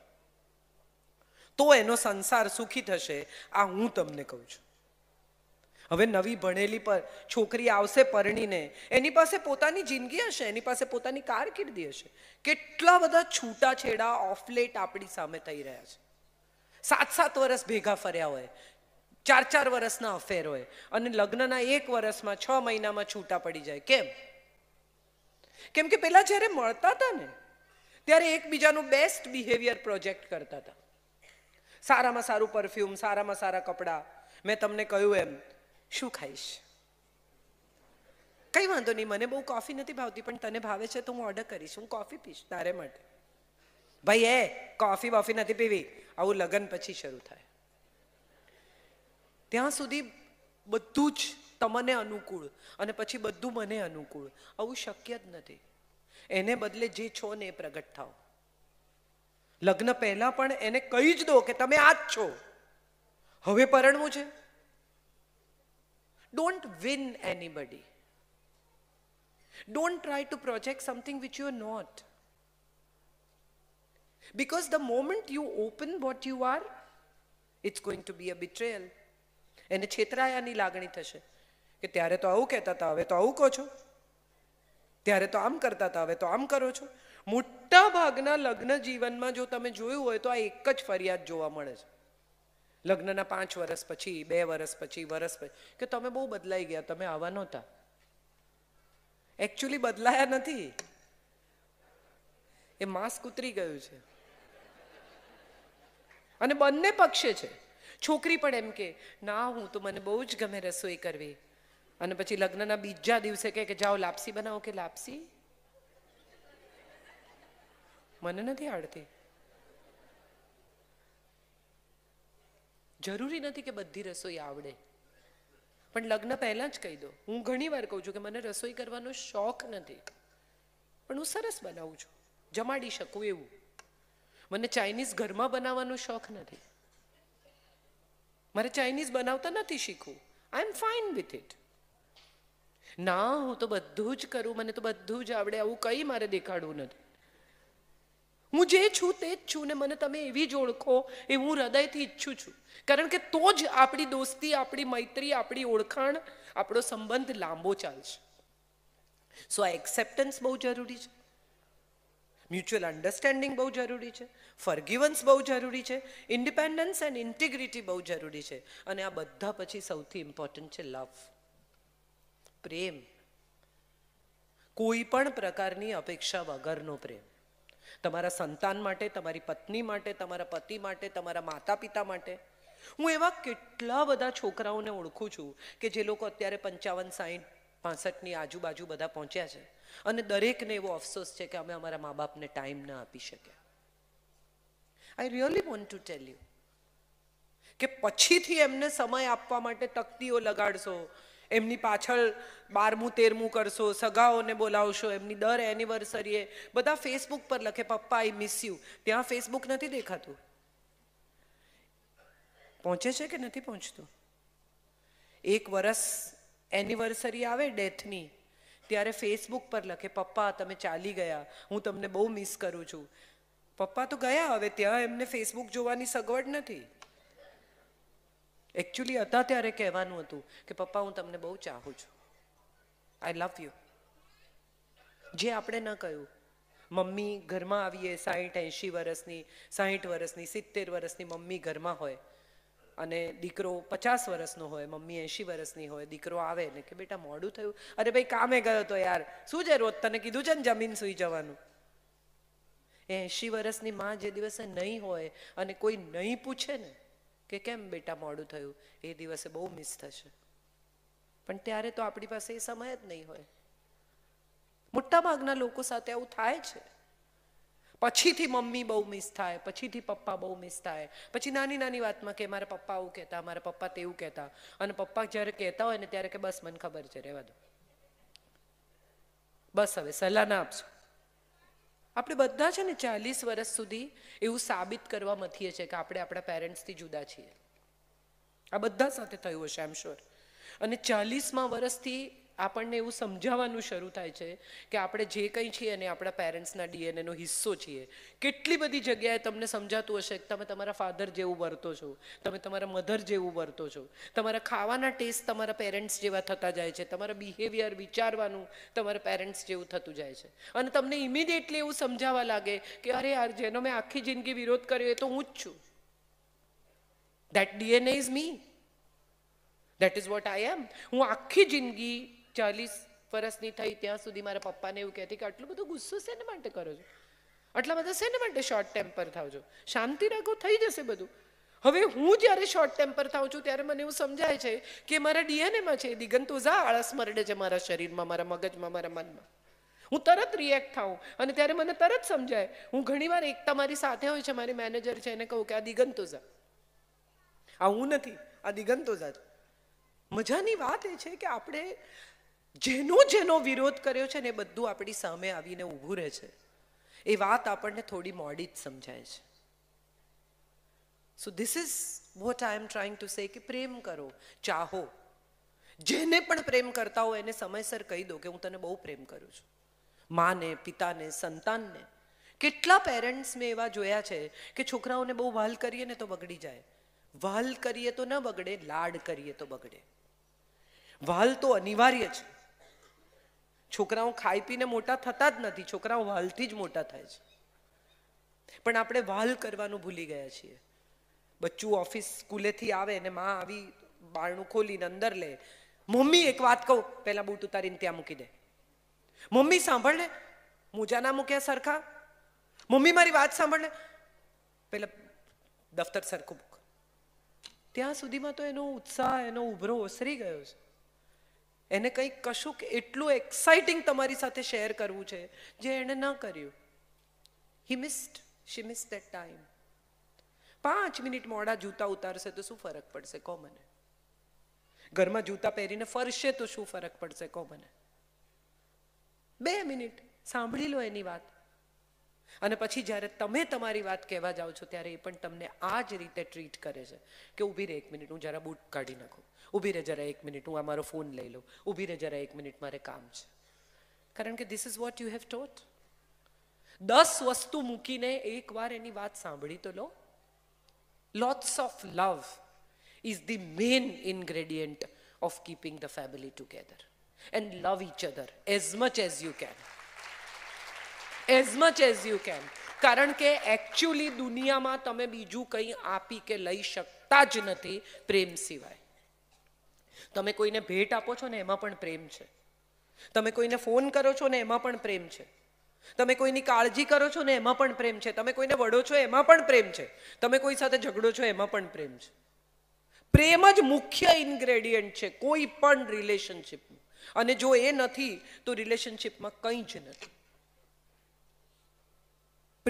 S1: તો એનો સંસાર સુખી થશે આ હું તમને કહું છું હવે નવી ભણેલી પર છોકરી આવશે પરણીને એની પાસે પોતાની જિંદગી હશે એની પાસે પોતાની કારકિર્દી હશે કેટલા બધા છૂટાછેડા ઓફલેટ આપણી સામે થઈ રહ્યા છે સાત સાત વર્ષ ભેગા ફર્યા હોય ચાર ચાર વર્ષના અફેર હોય અને લગ્નના એક વર્ષમાં છ મહિનામાં છૂટા પડી જાય કેમ કેમ કે પેલા જ્યારે મળતા હતા ને ત્યારે એકબીજાનું બેસ્ટ બિહેવિયર પ્રોજેક્ટ કરતા હતા સારામાં સારું પરફ્યુમ સારામાં સારા કપડાં મેં તમને કહ્યું એમ શું ખાઈશ કંઈ વાંધો નહીં મને બહુ કોફી નથી ભાવતી પણ તને ભાવે છે તો હું ઓર્ડર કરીશ હું કોફી પીશ તારે માટે ભાઈ એ કોફી બોફી નથી પીવી આવું લગ્ન પછી શરૂ થાય ત્યાં સુધી બધું જ તમને અનુકૂળ અને પછી બધું મને અનુકૂળ આવું શક્ય જ નથી એને બદલે જે છો ને એ પ્રગટ થાવ લગ્ન પહેલાં પણ એને કહી જ દો કે તમે આ જ છો હવે પરણવું છે don't win anybody don't try to project something which you not because the moment you open what you are it's going to be a betrayal. એને છેતરાયાની લાગણી થશે કે ત્યારે તો આવું કહેતા હતા હવે તો આવું કહો છો ત્યારે તો આમ કરતા હતા હવે તો આમ કરો છો મોટા ભાગના લગ્ન જીવનમાં જો તમે જોયું હોય તો આ એક જ ફરિયાદ જોવા મળે છે લગ્નના પાંચ વર્ષ પછી બે વર્ષ પછી વર્ષ પછી કે તમે બહુ બદલાઈ ગયા તમે આવા નહોતા એકચ્યુઅલી બદલાયા નથી એ માંસ કૂતરી ગયું છે અને બંને પક્ષે છે છોકરી પણ એમ કે ના હું તો મને બહુ જ ગમે રસોઈ કરવી અને પછી લગ્નના બીજા દિવસે કે જાઓ લાપસી બનાવો કે લાપસી મને નથી આડતી જરૂરી નથી કે બધી રસોઈ આવડે પણ લગ્ન પહેલાં જ કહી દો હું ઘણી વાર કહું છું કે મને રસોઈ કરવાનો શોખ નથી પણ હું સરસ બનાવું છું જમાડી શકું એવું મને ચાઇનીઝ ઘરમાં બનાવવાનો શોખ નથી મારે ચાઇનીઝ બનાવતા નથી શીખવું I am fine with it ના હું તો બધું જ કરું મને તો બધું જ આવડે આવું કંઈ મારે દેખાડવું નથી હું જે છું તે જ છું ને મને તમે એવી જ ઓળખો એ હું હૃદયથી ઈચ્છું છું કારણ કે તો જ આપણી દોસ્તી આપણી મૈત્રી આપણી ઓળખાણ આપણો સંબંધ લાંબો ચાલશે સો આ એક્સેપ્ટન્સ બહુ જરૂરી છે મ્યુચ્યુઅલ અન્ડરસ્ટેન્ડિંગ બહુ જરૂરી છે ફર્ગીવન્સ બહુ જરૂરી છે ઇન્ડિપેન્ડન્સ એન્ડ ઇન્ટિગ્રિટી બહુ જરૂરી છે અને આ બધા પછી સૌથી ઇમ્પોર્ટન્ટ છે લવ પ્રેમ કોઈ પણ પ્રકારની અપેક્ષા વગરનો પ્રેમ તમારા સંતાન માટે તમારી પત્ની માટે તમારા પતિ માટે તમારા માતા પિતા માટે હું એવા કેટલા બધા છોકરાઓને ઓળખું છું કે જે લોકો અત્યારે પંચાવન સાહીઠ પાસઠની આજુબાજુ બધા પહોંચ્યા છે અને દરેકને એવો અફસોસ છે કે અમે અમારા મા બાપને ટાઈમ ના આપી શક્યા I really want to tell you કે પછીથી એમને સમય આપવા માટે તકતીઓ લગાડશો એમની પાછળ બારમું તેરમું કરશો સગાઓને બોલાવશો એમની દર એનિવર્સરીએ બધા ફેસબુક પર લખે પપ્પા આઈ મિસ યુ ત્યાં ફેસબુક નથી દેખાતું પહોંચે છે કે નથી પહોંચતું એક વરસ એનિવર્સરી આવે ડેથની ત્યારે ફેસબુક પર લખે પપ્પા તમે ચાલી ગયા હું તમને બહુ મિસ કરું છું પપ્પા તો ગયા હવે ત્યાં એમને ફેસબુક જોવાની સગવડ નથી એકચ્યુઅલી હતા ત્યારે કહેવાનું હતું કે પપ્પા હું તમને બહુ ચાહું છું આઈ લવ યુ જે આપણે ન કહ્યું મમ્મી ઘરમાં આવીએ સાહીઠ એંશી વર્ષની સાહીઠ વર્ષની સિત્તેર વર્ષની મમ્મી ઘરમાં હોય અને દીકરો પચાસ વર્ષનો હોય મમ્મી એંશી વર્ષની હોય દીકરો આવે ને કે બેટા મોડું થયું અરે ભાઈ કામે ગયો તો યાર શું છે રોજ તને કીધું છે ને જમીન સુઈ જવાનું એંશી વર્ષની માં જે દિવસે નહીં હોય અને કોઈ નહીં પૂછે ને કે કેમ બેટા મોડું થયું એ દિવસે બહુ મિસ થશે પણ ત્યારે તો આપણી પાસે એ સમય જ નહીં હોય મોટાભાગના લોકો સાથે આવું થાય છે પછીથી મમ્મી બહુ મિસ થાય પછીથી પપ્પા બહુ મિસ થાય પછી નાની નાની વાતમાં કે મારા પપ્પા આવું કહેતા મારા પપ્પા તેવું કહેતા અને પપ્પા જ્યારે કહેતા હોય ને ત્યારે કે બસ મને ખબર છે રહેવા દો બસ હવે સલાહ ના આપશો આપણે બધા છે ને ચાલીસ વર્ષ સુધી એવું સાબિત કરવા મથીએ છીએ કે આપણે આપણા પેરેન્ટ્સથી જુદા છીએ આ બધા સાથે થયું હશે એમ શ્યોર અને ચાલીસમાં વર્ષથી આપણને એવું સમજાવવાનું શરૂ થાય છે કે આપણે જે કંઈ છીએ એને આપણા પેરેન્ટ્સના ડીએનએનો હિસ્સો છીએ કેટલી બધી જગ્યાએ તમને સમજાતું હશે કે તમે તમારા ફાધર જેવું વર્તો છો તમે તમારા મધર જેવું વર્તો છો તમારા ખાવાના ટેસ્ટ તમારા પેરેન્ટ્સ જેવા થતા જાય છે તમારા બિહેવિયર વિચારવાનું તમારા પેરેન્ટ્સ જેવું થતું જાય છે અને તમને ઇમિડિયેટલી એવું સમજાવવા લાગે કે અરે યાર જેનો મેં આખી જિંદગી વિરોધ કર્યો એ તો હું જ છું that DNA is me that is what I am હું આખી જિંદગી ચાલીસ વર્ષની થઈ ત્યાં સુધી મારા પપ્પાને એવું કહેતી કે આટલું બધું ગુસ્સો શેને માટે કરો છો આટલા બધા શેને માટે શોર્ટ ટેમ્પર થાવ છો શાંતિ રાખો થઈ જશે બધું હવે હું જ્યારે શોર્ટ ટેમ્પર થાઉં છું ત્યારે મને એવું સમજાય છે કે મારા ડીએનએમાં છે દિગંત ઓઝા આળસ મરડે છે મારા શરીરમાં મારા મગજમાં મારા મનમાં હું તરત રિએક્ટ થાઉં અને ત્યારે મને તરત સમજાય હું ઘણીવાર એકતા મારી સાથે હોય છે મારી મેનેજર છે એને કહું કે આ દિગંત ઓઝા આ હું નથી આ દિગંત ઓઝા મજાની વાત એ છે કે આપણે જેનો જેનો વિરોધ કર્યો છે ને એ બધું આપણી સામે આવીને ઊભું રહે છે એ વાત આપણને થોડી મોડી જ સમજાય છે so this is what I am trying to say કે પ્રેમ કરો ચાહો જેને પણ પ્રેમ કરતા હો એને સમયસર કહી દો કે હું તને બહુ પ્રેમ કરું છું માને પિતાને સંતાનને કેટલા પેરેન્ટ્સ મેં એવા જોયા છે કે છોકરાઓને બહુ વાલ કરીએ ને તો બગડી જાય વાલ કરીએ તો ન બગડે લાડ કરીએ તો બગડે વાલ તો અનિવાર્ય છે છોકરાઓ ખાઈ પીને મોટા થતા જ નથી છોકરાઓ વાલથી જ મોટા થાય છે પણ આપણે વાલ કરવાનું ભૂલી ગયા છીએ બચ્ચું ઓફિસ સ્કૂલેથી આવે ને માં આવી બારણું ખોલીને અંદર લે મમ્મી એક વાત કહું પહેલાં બૂટ ઉતારીને ત્યાં મૂકી દે મમ્મી સાંભળ ને મોજા ના મૂક્યા સરખા મમ્મી મારી વાત સાંભળ ને પહેલા દફતર સરખું મૂક ત્યાં સુધીમાં તો એનો ઉત્સાહ એનો ઉભરો ઓસરી ગયો છે એને કંઈક કશુંક એટલું એક્સાઇટિંગ તમારી સાથે શેર કરવું છે જે એણે ન કર્યું he missed she miss that time પાંચ મિનિટ મોડા જૂતા ઉતારશે તો શું ફરક પડશે કહો મને ઘરમાં જૂતા પહેરીને ફરશે તો શું ફરક પડશે કહો મને બે મિનિટ સાંભળી લો એની વાત અને પછી જ્યારે તમે તમારી વાત કહેવા જાઓ છો ત્યારે એ પણ તમને આ જ રીતે ટ્રીટ કરે છે કે ઊભી રહે એક મિનિટ હું જરા બૂટ કાઢી નાખું ઊભી રહે જરા એક મિનિટ હું આ મારો ફોન લઈ લઉં ઊભી રહે જરા એક મિનિટ મારે કામ છે કારણ કે this is what you have taught દસ વસ્તુ મૂકીને એકવાર એની વાત સાંભળી તો લો lots of love is the main ingredient of keeping the family together and love each other as much as you can as much as you can કારણ કે એકચ્યુઅલી દુનિયામાં તમે બીજું કંઈ આપી કે લઈ શકતા જ નથી પ્રેમ સિવાય તમે કોઈને ભેટ આપો છો ને એમાં પણ પ્રેમ છે તમે કોઈને ફોન કરો છો ને એમાં પણ પ્રેમ છે તમે કોઈની કાળજી કરો છો ને એમાં પણ પ્રેમ છે તમે કોઈને વડો છો એમાં પણ પ્રેમ છે તમે કોઈ સાથે ઝઘડો છો એમાં પણ પ્રેમ છે પ્રેમ જ મુખ્ય ઇન્ગ્રેડિયન્ટ છે કોઈ પણ રિલેશનશીપમાં અને જો એ નથી તો રિલેશનશીપમાં કંઈ જ નથી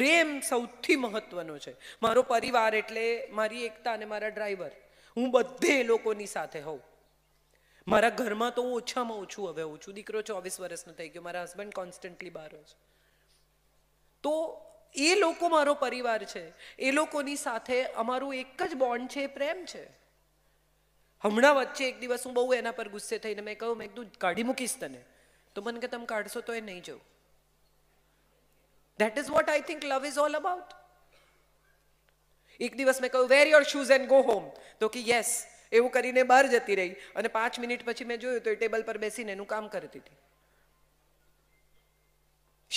S1: પ્રેમ સૌથી મહત્વનો છે મારો પરિવાર એટલે મારી એકતા અને મારા ડ્રાઈવર હું બધે લોકોની સાથે હોઉં મારા ઘરમાં તો હું ઓછામાં ઓછું હવે ઓછું દીકરો ચોવીસ વર્ષનો થઈ ગયો મારા હસબન્ડ કોન્સ્ટન્ટલી બહાર છે તો એ લોકો મારો પરિવાર છે એ લોકોની સાથે અમારું એક જ બોન્ડ છે પ્રેમ છે હમણાં વચ્ચે એક દિવસ હું બહુ એના પર ગુસ્સે થઈને મેં કહ્યું મેં કીધું કાઢી મૂકીશ તને તો મને કે તમે કાઢશો તો એ નહીં જવું that is what I think love is all about એક દિવસ મેં કહ્યું wear your shoes and go home તો કે યસ એવું કરીને બહાર જતી રહી અને પાંચ મિનિટ પછી મેં જોયું તો એ ટેબલ પર બેસીને એનું કામ કરતી હતી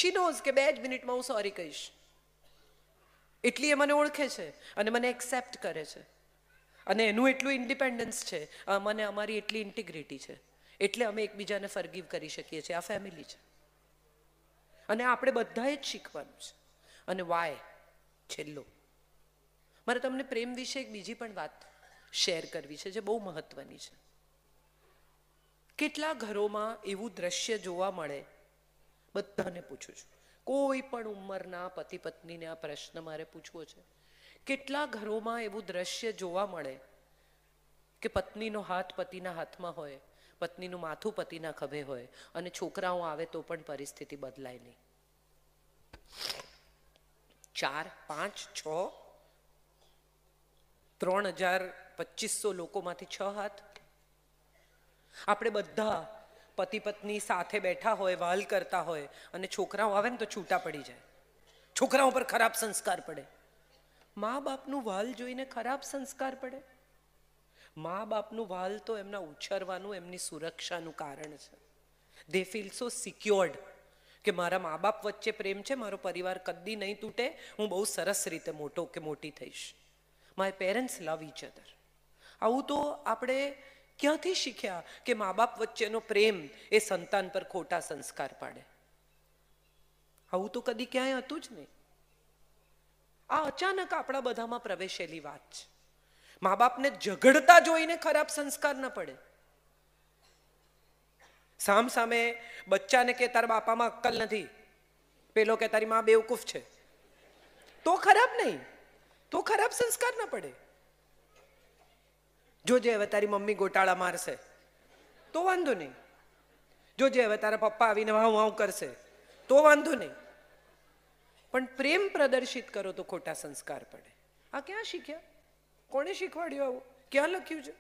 S1: શી નોઝ કે બે જ મિનિટમાં હું સોરી કહીશ એટલી એ મને ઓળખે છે અને મને એક્સેપ્ટ કરે છે અને એનું એટલું ઇન્ડિપેન્ડન્સ છે મને અમારી એટલી ઇન્ટિગ્રિટી છે એટલે અમે એકબીજાને ફરગીવ કરી શકીએ છીએ આ ફેમિલી છે અને આપણે બધાએ જ શીખવાનું છે અને વાય છેલ્લો મારે તમને પ્રેમ વિશે એક બીજી પણ વાત શેર કરવી છે જે બહુ મહત્વની છે કેટલા ઘરોમાં એવું દ્રશ્ય જોવા મળે બધાને પૂછું છું કોઈ પણ ઉંમરના પતિ પત્નીને આ પ્રશ્ન મારે પૂછવો છે કેટલા ઘરોમાં એવું દ્રશ્ય જોવા મળે કે પત્નીનો હાથ પતિના હાથમાં હોય પત્નીનું માથું પતિના ખભે હોય અને છોકરાઓ આવે તો પણ પરિસ્થિતિ બદલાય નહીં ચાર પાંચ છ ત્રણ હજાર પચીસો લોકોમાંથી છ હાથ આપણે બધા પતિ પત્ની સાથે બેઠા હોય વાલ કરતા હોય અને છોકરાઓ આવે ને તો છૂટા પડી જાય છોકરાઓ પર ખરાબ સંસ્કાર પડે મા બાપનું વાલ જોઈને ખરાબ સંસ્કાર પડે મા બાપનું વાલ તો એમના ઉછરવાનું એમની સુરક્ષાનું કારણ છે દે ફીલ સો સિક્યોર્ડ કે મારા મા બાપ વચ્ચે પ્રેમ છે મારો પરિવાર કદી નહીં તૂટે હું બહુ સરસ રીતે મોટો કે મોટી થઈશ my parents love each other આવું તો આપણે ક્યાંથી શીખ્યા કે મા બાપ વચ્ચેનો પ્રેમ એ સંતાન પર ખોટા સંસ્કાર પાડે આવું તો કદી ક્યાંય હતું જ નહીં આ અચાનક આપણા બધામાં પ્રવેશેલી વાત છે મા બાપને ઝઘડતા જોઈને ખરાબ સંસ્કાર ન પડે સામ સામે બચ્ચાને કે તારા બાપામાં અક્કલ નથી પેલો કે તારી માં બેવકૂફ છે તો ખરાબ નહીં તો ખરાબ સંસ્કાર ન પડે જોજે હવે તારી મમ્મી ગોટાળા મારશે તો વાંધો નહીં જોજે હવે તારા પપ્પા આવીને વાવ વાવ કરશે તો વાંધો નહીં પણ પ્રેમ પ્રદર્શિત કરો તો ખોટા સંસ્કાર પડે આ ક્યાં શીખ્યા કોણે શીખવાડ્યું આવું ક્યાં લખ્યું છે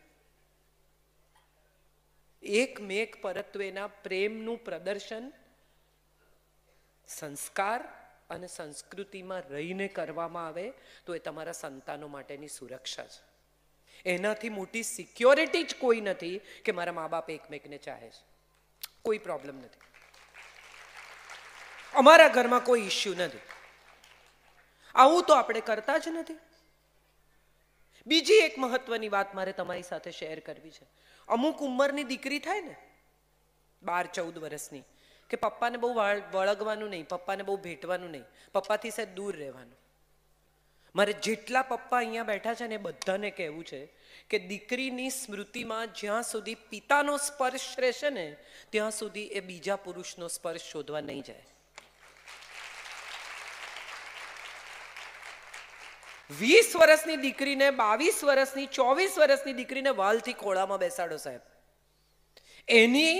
S1: એક મેક પરત્વેના પ્રેમનું પ્રદર્શન સંસ્કાર અને સંસ્કૃતિમાં રહીને કરવામાં આવે તો એ તમારા સંતાનો માટેની સુરક્ષા છે એનાથી મોટી સિક્યોરિટી જ કોઈ નથી કે મારા મા બાપ એકમેકને ચાહે છે કોઈ પ્રોબ્લેમ નથી અમારા ઘરમાં કોઈ ઇશ્યુ નથી આવું તો આપણે કરતા જ નથી બીજી એક મહત્વની વાત મારે તમારી સાથે શેર કરવી છે અમુક ઉંમરની દીકરી થાય ને બાર ચૌદ વર્ષની કે પપ્પાને બહુ વળગવાનું નહીં પપ્પાને બહુ ભેટવાનું નહીં પપ્પાથી સાહેબ દૂર રહેવાનું મારે જેટલા પપ્પા અહીંયા બેઠા છે ને એ બધાને કહેવું છે કે દીકરીની સ્મૃતિમાં જ્યાં સુધી પિતાનો સ્પર્શ રહેશે ને ત્યાં સુધી એ બીજા પુરુષનો સ્પર્શ શોધવા નહીં જાય વીસ વર્ષની દીકરીને બાવીસ વર્ષની ચોવીસ વર્ષની દીકરીને વાલથી ખોળામાં બેસાડો સાહેબ એની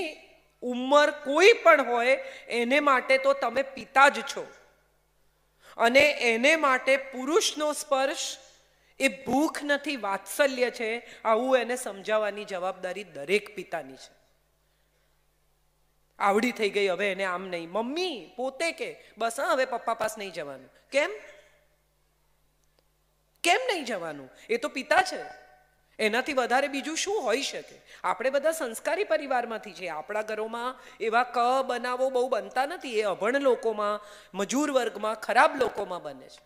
S1: ઉંમર કોઈ પણ હોય એને માટે તો તમે પિતા જ છો અને એને માટે પુરુષનો સ્પર્શ એ ભૂખ નથી વાત્સલ્ય છે આવું એને સમજાવવાની જવાબદારી દરેક પિતાની છે આવડી થઈ ગઈ હવે એને આમ નહીં મમ્મી પોતે કે બસ હા હવે પપ્પા પાસ નહીં જવાનું કેમ કેમ નહીં જવાનું એ તો પિતા છે એનાથી વધારે બીજું શું હોઈ શકે આપણે બધા સંસ્કારી પરિવારમાંથી છે આપણા ઘરોમાં એવા ક બનાવો બહુ બનતા નથી એ અભણ લોકોમાં મજૂર વર્ગમાં ખરાબ લોકોમાં બને છે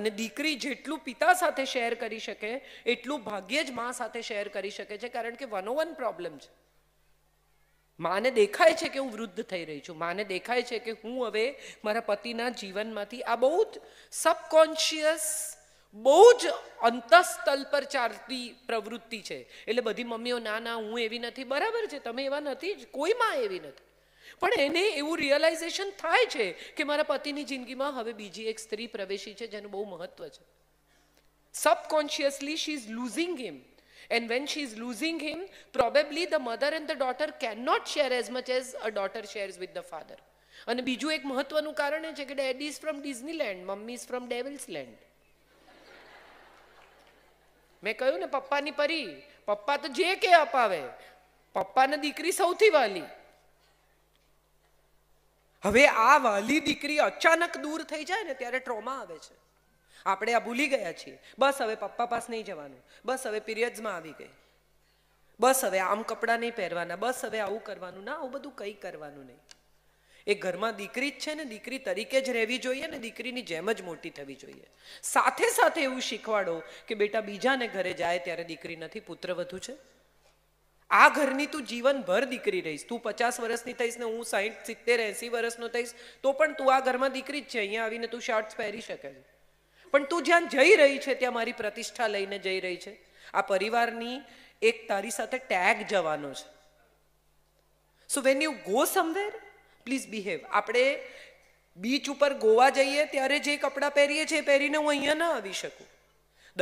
S1: અને દીકરી જેટલું પિતા સાથે શેર કરી શકે એટલું ભાગ્યે જ મા સાથે શેર કરી શકે છે કારણ કે વનો વન પ્રોબ્લેમ છે માને દેખાય છે કે હું વૃદ્ધ થઈ રહી છું માને દેખાય છે કે હું હવે મારા પતિના જીવનમાંથી આ બહુ જ સબકોન્શિયસ બહુ જ અંતસ્તલ પર ચાલતી પ્રવૃત્તિ છે એટલે બધી મમ્મીઓ ના ના હું એવી નથી બરાબર છે તમે એવા નથી કોઈમાં એવી નથી પણ એને એવું રિયલાઇઝેશન થાય છે કે મારા પતિની જિંદગીમાં હવે બીજી એક સ્ત્રી પ્રવેશી છે જેનું બહુ મહત્વ છે subconsciously she is losing him and when she is losing him probably the mother and the daughter can not share as much as a daughter shares with the father અને બીજું એક મહત્વનું કારણ એ છે કે daddy is from Disneyland mummy is from devil's land મેં કહ્યું ને પપ્પાની પરી પપ્પા તો જે કે અપાવે પપ્પાને દીકરી સૌથી વાલી હવે આ વાલી દીકરી અચાનક દૂર થઈ જાય ને ત્યારે ટ્રોમા આવે છે આપણે આ ભૂલી ગયા છીએ બસ હવે પપ્પા પાસે નહીં જવાનું બસ હવે પિરિયડ્સમાં આવી ગઈ બસ હવે આમ કપડાં નહીં પહેરવાના બસ હવે આવું કરવાનું ના આવું બધું કંઈ કરવાનું નહીં એ ઘરમાં દીકરી જ છે ને દીકરી તરીકે જ રહેવી જોઈએ ને દીકરીની જેમ જ મોટી થવી જોઈએ સાથે સાથે એવું શીખવાડો કે બેટા બીજાને ઘરે જાય ત્યારે દીકરી નથી પુત્ર વધુ છે આ ઘરની તું જીવનભર દીકરી રહીશ તું પચાસ વર્ષની થઈશ ને હું સાહીઠ સિત્તેર એસી વર્ષનો થઈશ તો પણ તું આ ઘરમાં દીકરી જ છે અહીંયા આવીને તું શર્ટ્સ પહેરી શકે છે પણ તું જ્યાં જઈ રહી છે ત્યાં મારી પ્રતિષ્ઠા લઈને જઈ રહી છે આ પરિવારની એક તારી સાથે ટેગ જવાનો છે so when you go somewhere please behave આપણે બીચ ઉપર ગોવા જઈએ ત્યારે જે કપડાં પહેરીએ છીએ પહેરીને હું અહીંયા ના આવી શકું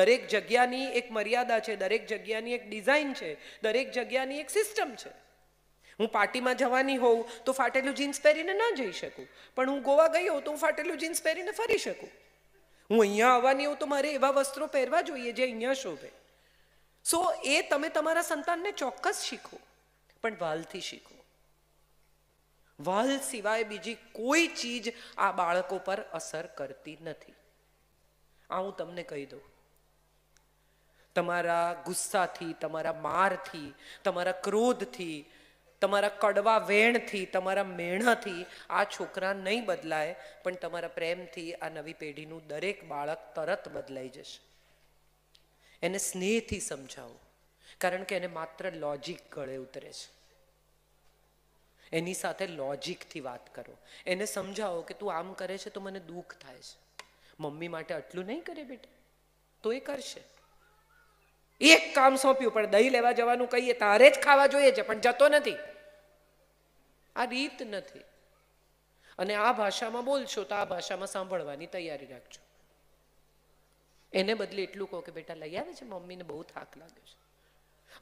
S1: દરેક જગ્યાની એક મર્યાદા છે દરેક જગ્યાની એક ડિઝાઇન છે દરેક જગ્યાની એક સિસ્ટમ છે હું પાર્ટીમાં જવાની હોઉં તો ફાટેલું જીન્સ પહેરીને ના જઈ શકું પણ હું ગોવા ગઈ હોઉં તો હું ફાટેલું જીન્સ પહેરીને ફરી શકું હું અહીંયા આવવાની હોઉં તો મારે એવા વસ્ત્રો પહેરવા જોઈએ જે અહીંયા શોભે સો એ તમે તમારા સંતાનને ચોક્કસ શીખો પણ વાલથી શીખો વાલ સિવાય બીજી કોઈ ચીજ આ બાળકો પર અસર કરતી નથી આ હું તમને કહી દઉં તમારા ગુસ્સાથી તમારા મારથી તમારા ક્રોધથી તમારા કડવા વેણથી તમારા મેણાથી આ છોકરા નહીં બદલાય પણ તમારા પ્રેમથી આ નવી પેઢીનું દરેક બાળક તરત બદલાઈ જશે એને સ્નેહથી સમજાવો કારણ કે એને માત્ર લોજિક ગળે ઉતરે છે એની સાથે લોજિકથી વાત કરો એને સમજાવો કે તું આમ કરે છે તો મને દુઃખ થાય છે મમ્મી માટે આટલું નહીં કરે બેટા તો એ કરશે એક કામ સોંપ્યું પણ દહીં લેવા જવાનું કહીએ તારે જ ખાવા જોઈએ છે પણ જતો નથી આ રીત નથી અને આ ભાષામાં બોલશો તો આ ભાષામાં સાંભળવાની તૈયારી રાખજો એને બદલે એટલું કહો કે બેટા લઈ આવે છે મમ્મીને બહુ થાક લાગે છે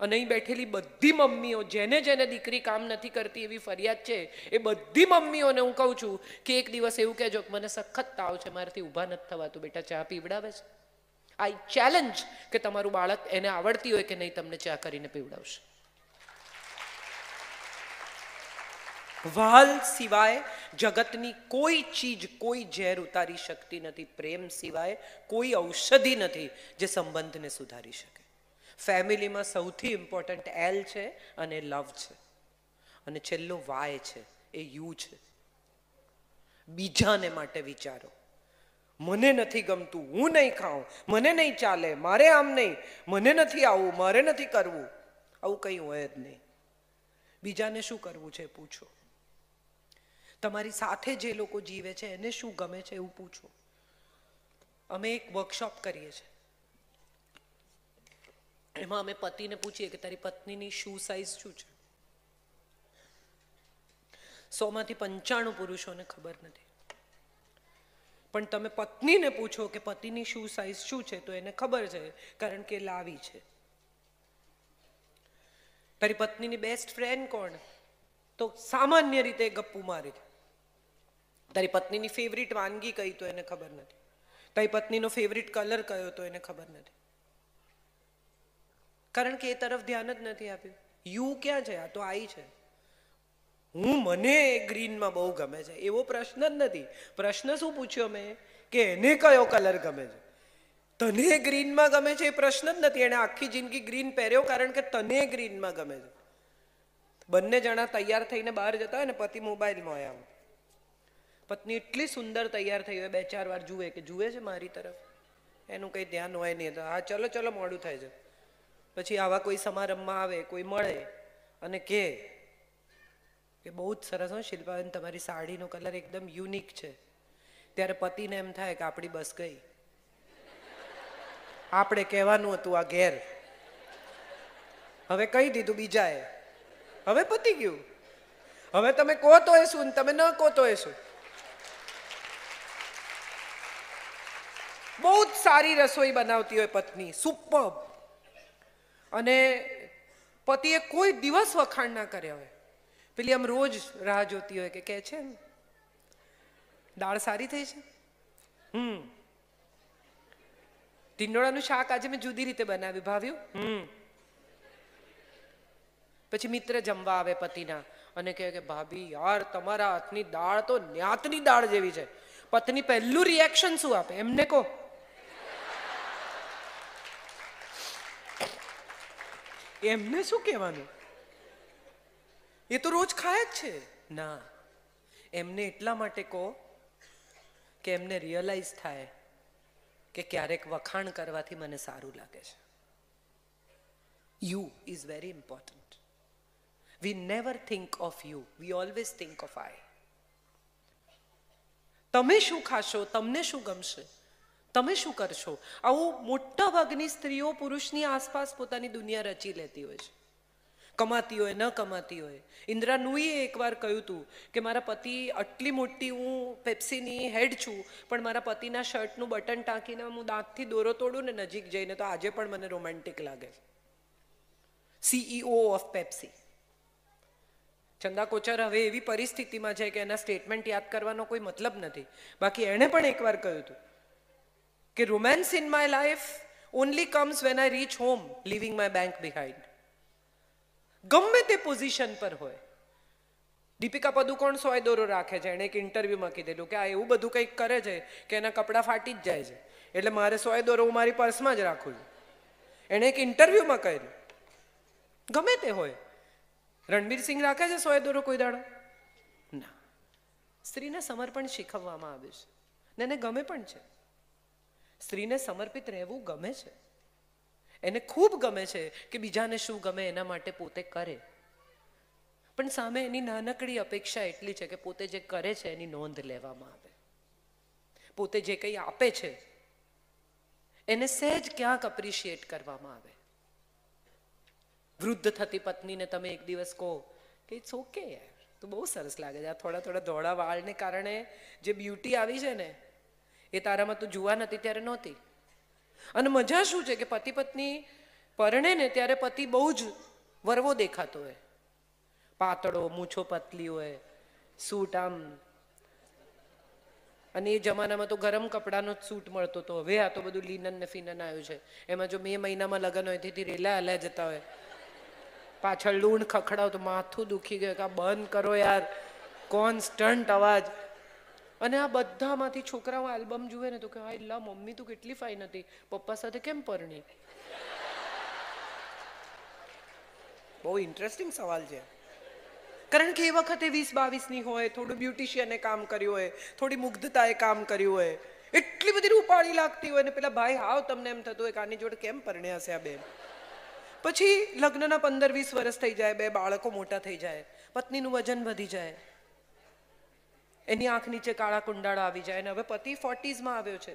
S1: અને અહીં બેઠેલી બધી મમ્મીઓ જેને જેને દીકરી કામ નથી કરતી એવી ફરિયાદ છે એ બધી મમ્મીઓને હું કહું છું કે એક દિવસ એવું કહેજો કે મને સખત તાવ છે મારાથી ઊભા નથી થવાતું બેટા ચા પીવડાવે છે આઈ ચેલેન્જ કે તમારું બાળક એને આવડતી હોય કે નહીં તમને ચા કરીને પીવડાવશે વાલ સિવાય જગતની કોઈ ચીજ કોઈ ઝેર ઉતારી શકતી નથી પ્રેમ સિવાય કોઈ ઔષધિ નથી જે સંબંધને સુધારી શકે ફેમિલીમાં સૌથી ઇમ્પોર્ટન્ટ એલ છે અને લવ છે અને છેલ્લો વાય છે એ યુ છે બીજાને માટે વિચારો મને નથી ગમતું હું નહીં ખાઉં મને નહીં ચાલે મારે આમ નહીં મને નથી આવું મારે નથી કરવું આવું કંઈ હોય જ નહીં બીજાને શું કરવું છે પૂછો તમારી સાથે જે લોકો જીવે છે એને શું ગમે છે એવું પૂછો અમે એક વર્કશોપ કરીએ છીએ એમાં અમે પતિને પૂછીએ કે તારી પત્નીની શૂ સાઇઝ શું છે સોમાંથી પંચાણું પુરુષોને ખબર નથી પણ તમે પત્નીને પૂછો કે પતિની શૂ સાઇઝ શું છે તો એને ખબર છે કારણ કે લાવી છે તારી પત્નીની બેસ્ટ ફ્રેન્ડ કોણ તો સામાન્ય રીતે ગપ્પુ મારે તારી પત્નીની ફેવરિટ વાનગી કઈ તો એને ખબર નથી તારી પત્નીનો ફેવરિટ કલર કયો તો એને ખબર નથી કારણ કે એ તરફ ધ્યાન જ નથી આપ્યું યુ ક્યાં છે આ તો આઈ છે હું મને ગ્રીનમાં બહુ ગમે છે એવો પ્રશ્ન જ નથી પ્રશ્ન શું પૂછ્યો મેં કે એને કયો કલર ગમે છે તને ગ્રીનમાં ગમે છે એ પ્રશ્ન જ નથી એને આખી જિંદગી ગ્રીન પહેર્યો કારણ કે તને ગ્રીનમાં ગમે છે બંને જણા તૈયાર થઈને બહાર જતા હોય ને પતિ મોબાઈલમાં હોય આમ પત્ની એટલી સુંદર તૈયાર થઈ હોય બે ચાર વાર જુએ કે જુએ છે મારી તરફ એનું કંઈ ધ્યાન હોય નહીં તો હા ચલો ચલો મોડું થાય છે પછી આવા કોઈ સમારંભમાં આવે કોઈ મળે અને કે કે બહુ જ સરસ હો શિલ્પાબેન તમારી સાડીનો કલર એકદમ યુનિક છે ત્યારે પતિને એમ થાય કે આપણી બસ ગઈ આપણે કહેવાનું હતું આ ઘેર હવે કહી દીધું બીજાએ હવે પતી ગયું હવે તમે કહો તો એ શું તમે ન કહો તો એ શું બહુ જ સારી રસોઈ બનાવતી હોય પત્ની સુપર અને પતિએ કોઈ દિવસ વખાણ ના કર્યા હોય પેલી આમ રોજ રાહ જોતી હોય કે કે છે ને દાળ સારી થઈ છે હમ ઢીંડોળાનું શાક આજે મેં જુદી રીતે બનાવ્યું ભાવ્યું હમ પછી મિત્ર જમવા આવે પતિના અને કહે કે ભાભી યાર તમારા હાથની દાળ તો ન્યાતની દાળ જેવી છે પત્ની પહેલું રિએક્શન શું આપે એમને કહો એમને શું કહેવાનું એ તો રોજ ખાય જ છે ના એમને એટલા માટે કહો કે એમને રિયલાઇઝ થાય કે ક્યારેક વખાણ કરવાથી મને સારું લાગે છે you is very important we never think of you we always think of I તમે શું ખાશો તમને શું ગમશે તમે શું કરશો આવું મોટા ભાગની સ્ત્રીઓ પુરુષની આસપાસ પોતાની દુનિયા રચી લેતી હોય છે કમાતી હોય ન કમાતી હોય ઇન્દ્રા નુઈએ એકવાર કહ્યું હતું કે મારા પતિ આટલી મોટી હું પેપ્સીની હેડ છું પણ મારા પતિના શર્ટનું બટન ટાંકીને હું દાંતથી દોરો તોડું ને નજીક જઈને તો આજે પણ મને રોમેન્ટિક લાગે છે CEO of e Pepsi Chanda Kochhar હવે એવી પરિસ્થિતિમાં છે કે એના સ્ટેટમેન્ટ યાદ કરવાનો કોઈ મતલબ નથી બાકી એણે પણ એકવાર કહ્યું હતું કે romance in my life only comes when I reach home leaving my bank behind ગમે તે પોઝિશન પર હોય દીપિકા પદુકોણ સોય દોરો રાખે છે એણે એક ઇન્ટરવ્યુમાં કીધેલું કે આ એવું બધું કંઈક કરે છે કે એના કપડાં ફાટી જ જાય છે એટલે મારે સોય દોરો હું મારી પર્સમાં જ રાખું છું એણે એક ઇન્ટરવ્યુમાં કર્યું ગમે તે હોય રણબીર સિંહ રાખે છે સોય દોરો કોઈ દાડો ના સ્ત્રીને સમર્પણ શીખવવામાં આવ્યું છે ને એને ગમે પણ છે સ્ત્રીને સમર્પિત રહેવું ગમે છે એને ખૂબ ગમે છે કે બીજાને શું ગમે એના માટે પોતે કરે પણ સામે એની નાનકડી અપેક્ષા એટલી છે કે પોતે જે કરે છે એની નોંધ લેવામાં આવે પોતે જે કંઈ આપે છે એને સહેજ ક્યાંક અપ્રિશિએટ કરવામાં આવે વૃદ્ધ થતી પત્નીને તમે એક દિવસ કહો કે ઇટ્સ ઓકે યાર તો બહુ સરસ લાગે છે આ થોડા થોડા ધોળા વાળને કારણે જે બ્યુટી આવી છે ને એ તારામાં તો જુવા નહોતી ત્યારે નહોતી અને મજા શું છે કે પતિ પત્ની પરણે ને ત્યારે પતિ બહુ જ વરવો દેખાતો હોય પાતળો મૂછો પતલી હોય સૂટ આમ અને એ જમાનામાં તો ગરમ કપડાનો જ સૂટ મળતો હતો હવે આ તો બધું લીનન ને ફિનન આવ્યું છે એમાં જો મે મહિનામાં લગ્ન હોય તેથી રેલા હલા જતા હોય પાછળ લૂણ ખખડાવ તો માથું દુખી ગયું કે બંધ કરો યાર કોન્સ્ટન્ટ અવાજ અને આ બધામાંથી છોકરાઓ આલ્બમ જુએ ને તો કે હા એટલા મમ્મી તું કેટલી ફાઇન હતી પપ્પા સાથે કેમ પરણી બહુ ઇન્ટરેસ્ટિંગ સવાલ છે કારણ કે એ વખતે વીસ બાવીસની હોય થોડું બ્યુટિશિયને કામ કર્યું હોય થોડી મુગ્ધતાએ કામ કર્યું હોય એટલી બધી રૂપાળી લાગતી હોય ને પેલા ભાઈ હાવ તમને એમ થતું હોય કે આની જોડે કેમ પરણ્યા હશે આ બેન પછી લગ્નના પંદર વીસ વર્ષ થઈ જાય બે બાળકો મોટા થઈ જાય પત્નીનું વજન વધી જાય એની આંખ નીચે કાળા કુંડાળા આવી જાય અને હવે પતિ ફોર્ટીઝમાં આવ્યો છે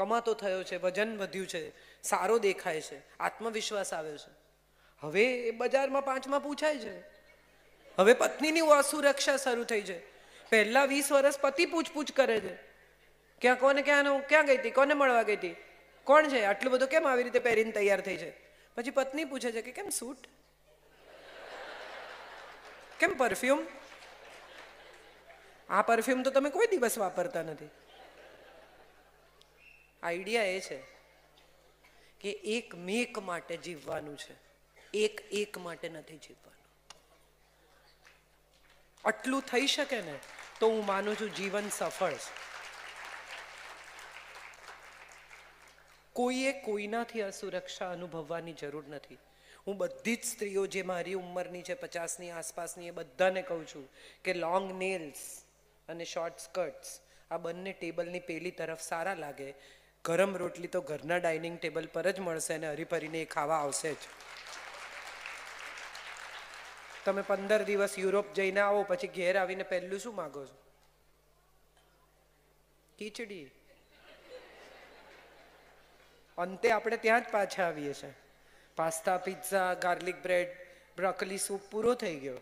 S1: કમાતો થયો છે વજન વધ્યું છે સારો દેખાય છે આત્મવિશ્વાસ આવ્યો છે હવે એ બજારમાં પાંચમાં પૂછાય છે હવે પત્નીની અસુરક્ષા શરૂ થઈ છે પહેલા વીસ વર્ષ પતિ પૂછપૂછ કરે છે ક્યાં કોને ક્યાં હું ક્યાં ગઈ હતી કોને મળવા ગઈ હતી કોણ છે આટલું બધું કેમ આવી રીતે પહેરીને તૈયાર થઈ છે પછી પત્ની પૂછે છે કે કેમ સૂટ કેમ પરફ્યુમ આ પરફ્યુમ તો તમે કોઈ દિવસ વાપરતા નથી આઈડિયા એ છે કે એક મેક માટે જીવવાનું છે એક એક માટે નથી જીવવાનું આટલું થઈ શકે ને તો હું માનું છું જીવન સફળ છે કોઈએ કોઈનાથી અસુરક્ષા અનુભવવાની જરૂર નથી હું બધી જ સ્ત્રીઓ જે મારી ઉંમરની છે પચાસની આસપાસની એ બધાને કહું છું કે લોંગ નેલ્સ અને શોર્ટ સ્કર્ટ્સ આ બંને ટેબલની પેલી તરફ સારા લાગે ગરમ રોટલી તો ઘરના ડાઇનિંગ ટેબલ પર જ મળશે અને હરીફરીને એ ખાવા આવશે જ તમે પંદર દિવસ યુરોપ જઈને આવો પછી ઘેર આવીને પહેલું શું માગો છો ખીચડી અંતે આપણે ત્યાં જ પાછા આવીએ છીએ pasta pizza garlic bread broccoli soup પૂરો થઈ ગયો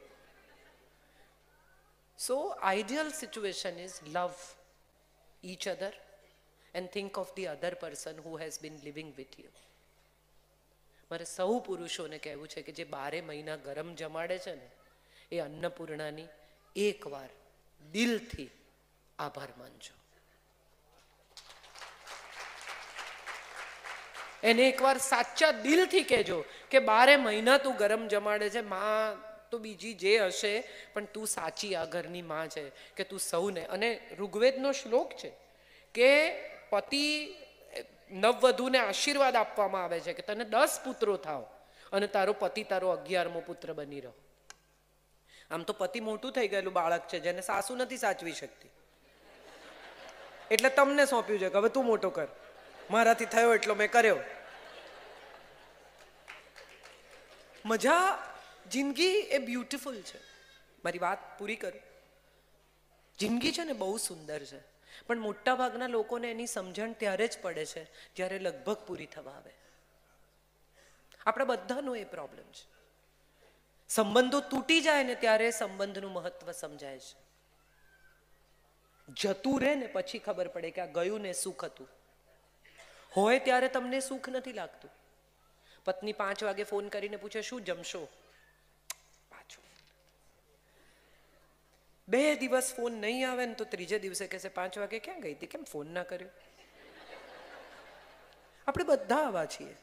S1: So ideal situation is love each other and think of the other person who has been living with you. મારે સૌ પુરુષોને કહેવું છે કે જે બારે મહિના ગરમ જમાડે છે ને એ અન્નપૂર્ણાની એકવાર દિલથી આભાર માનજો એને એકવાર સાચા દિલથી કહેજો કે બારે મહિના તું ગરમ જમાડે છે માં તો બીજી જે હશે પણ તું સાચી આ ઘરની માં છે કે તું સૌને અને ઋગ્વેદનો શ્લોક છે કે પતિ નવવધુને આશીર્વાદ આપવામાં આવે છે કે તને દસ પુત્રો થાવ અને તારો પતિ તારો અગિયારમો પુત્ર બની રહો આમ તો પતિ મોટું થઈ ગયેલું બાળક છે જેને સાસુ નથી સાચવી શકતી એટલે તમને સોંપ્યું છે કે હવે તું મોટો કર મારાથી થયો એટલો મેં કર્યો મજા જિંદગી એ બ્યુટિફુલ છે મારી વાત પૂરી કરું જિંદગી છે ને બહુ સુંદર છે પણ મોટાભાગના લોકોને એની સમજણ ત્યારે જ પડે છે જ્યારે લગભગ પૂરી થવા આવે આપણા બધાનો એ પ્રોબ્લેમ છે સંબંધો તૂટી જાય ને ત્યારે સંબંધનું મહત્વ સમજાય છે જતું રહે ને પછી ખબર પડે કે આ ગયું ને સુખ હતું હોય ત્યારે તમને સુખ નથી લાગતું પત્ની પાંચ વાગે ફોન કરીને પૂછે શું જમશો બે દિવસ ફોન નહીં આવે ને તો ત્રીજે દિવસે કહેશે પાંચ વાગે ક્યાં ગઈ હતી કેમ ફોન ના કર્યો આપણે બધા આવા છીએ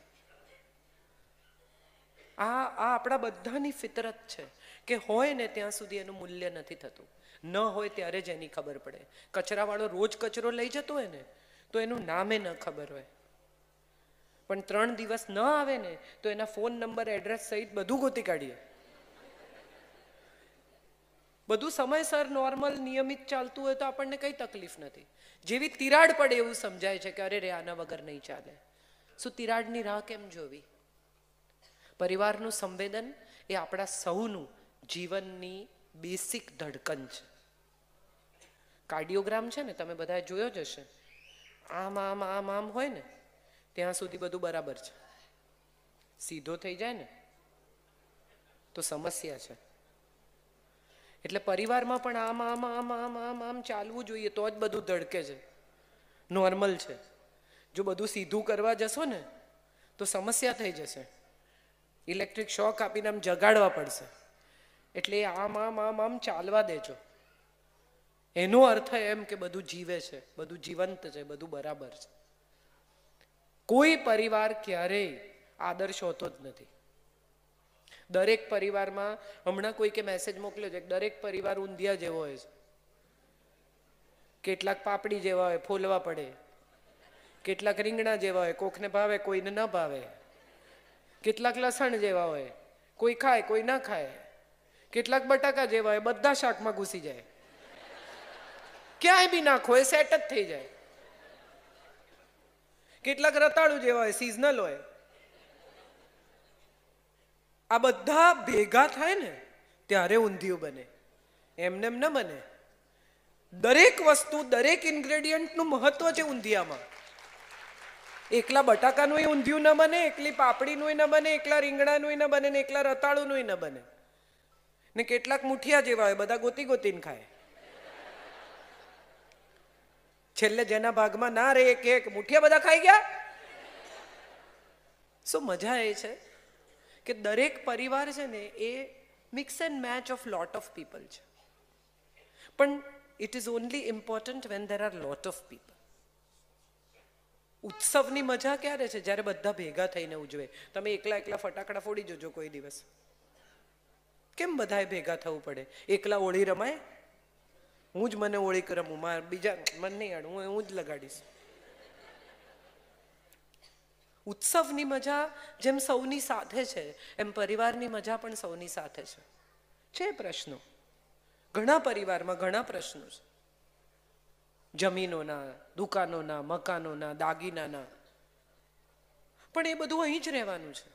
S1: આ આ આપણા બધાની ફિતરત છે કે હોય ને ત્યાં સુધી એનું મૂલ્ય નથી થતું ન હોય ત્યારે જ એની ખબર પડે કચરાવાળો રોજ કચરો લઈ જતો હોય ને તો એનું નામે ન ખબર હોય પણ ત્રણ દિવસ ન આવે ને તો એના ફોન નંબર એડ્રેસ સહિત બધું ગોતી કાઢીએ બધું સમયસર નોર્મલ નિયમિત ચાલતું હોય તો આપણને કંઈ તકલીફ નથી જેવી તિરાડ પડે એવું સમજાય છે કે અરે રે આના વગર નહીં ચાલે શું તિરાડની રાહ કેમ જોવી પરિવારનું સંવેદન એ આપણા સૌનું જીવનની બેસિક ધડકન છે કાર્ડિયોગ્રામ છે ને તમે બધા જોયો જ હશે આમ આમ આમ આમ હોય ને ત્યાં સુધી બધું બરાબર છે સીધો થઈ જાય ને તો સમસ્યા છે એટલે પરિવારમાં પણ આમ આમ આમ આમ આમ આમ ચાલવું જોઈએ તો જ બધું ધડકે છે નોર્મલ છે જો બધું સીધું કરવા જશો ને તો સમસ્યા થઈ જશે ઇલેક્ટ્રિક શોક આપીને આમ જગાડવા પડશે એટલે આમ આમ આમ આમ ચાલવા દેજો એનો અર્થ એમ કે બધું જીવે છે બધું જીવંત છે બધું બરાબર છે કોઈ પરિવાર ક્યારેય આદર્શ હોતો જ નથી દરેક પરિવારમાં હમણાં કોઈકે મેસેજ મોકલ્યો છે દરેક પરિવાર ઊંધિયા જેવો હોય છે કેટલાક પાપડી જેવા હોય ફોલવા પડે કેટલાક રીંગણા જેવા હોય કોકને ભાવે કોઈને ન ભાવે કેટલાક લસણ જેવા હોય કોઈ ખાય કોઈ ના ખાય કેટલાક બટાકા જેવા હોય બધા શાકમાં ઘૂસી જાય ક્યાંય બી નાખો એ સેટ જ થઈ જાય કેટલાક રતાળું જેવા હોય સિઝનલ હોય આ બધા ભેગા થાય ને ત્યારે ઊંધિયું બને એમને એમ ન બને દરેક વસ્તુ દરેક ઇન્ગ્રેડિયન્ટનું મહત્વ છે ઊંધિયામાં એકલા બટાકાનું એ ઊંધિયું ન બને એકલી પાપડીનું ન બને એકલા રીંગણાનું ન બને ને એકલા રતાળુનું ન બને ને કેટલાક મુઠિયા જેવા હોય બધા ગોતી ગોતીને ખાય છેલ્લે જેના ભાગમાં ના રે એક એક મુઠિયા બધા ખાઈ ગયા શું મજા એ છે કે દરેક પરિવાર છે ને એ mix and match of lot of people છે પણ it is only important when there are lot of people ઉત્સવની મજા ક્યારે છે જ્યારે બધા ભેગા થઈને ઉજવે તમે એકલા એકલા ફટાકડા ફોડી જજો કોઈ દિવસ કેમ બધાએ ભેગા થવું પડે એકલા હોળી રમાય હું જ મને હોળી રમું માર બીજા મને નહીં હું હું જ લગાડીશ ઉત્સવની મજા જેમ સૌની સાથે છે એમ પરિવારની મજા પણ સૌની સાથે છે છે પ્રશ્નો ઘણા પરિવારમાં ઘણા પ્રશ્નો છે જમીનોના દુકાનોના મકાનોના દાગીનાના પણ એ બધું અહીં જ રહેવાનું છે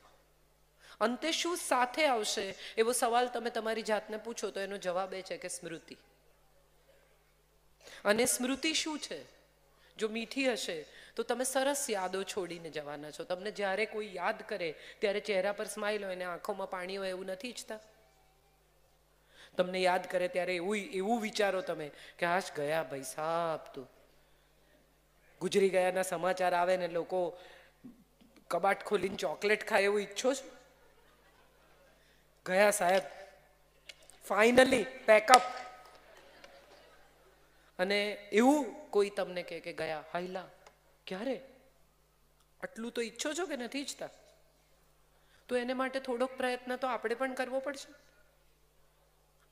S1: અંતે શું સાથે આવશે એવો સવાલ તમે તમારી જાતને પૂછો તો એનો જવાબ એ છે કે સ્મૃતિ અને સ્મૃતિ શું છે જો મીઠી હશે તો તમે સરસ યાદો છોડીને જવાના છો તમને જ્યારે કોઈ યાદ કરે ત્યારે ચહેરા પર સ્માઇલ હોય ને આંખોમાં પાણી હોય એવું નથી ઈચ્છતા તમને યાદ કરે ત્યારે એવું એવું વિચારો તમે કે હાશ ગયા ભાઈ સાહેબ તું ગુજરી ગયાના સમાચાર આવે ને લોકો કબાટ ખોલીને ચોકલેટ ખાય એવું ઈચ્છો છો ગયા સાહેબ ફાઇનલી પેકઅપ અને એવું કોઈ તમને કહે કે ગયા હાઈલા ક્યારે આટલું તો ઈચ્છો છો કે નથી ઈચ્છતા તો એને માટે થોડોક પ્રયત્ન તો આપણે પણ કરવો પડશે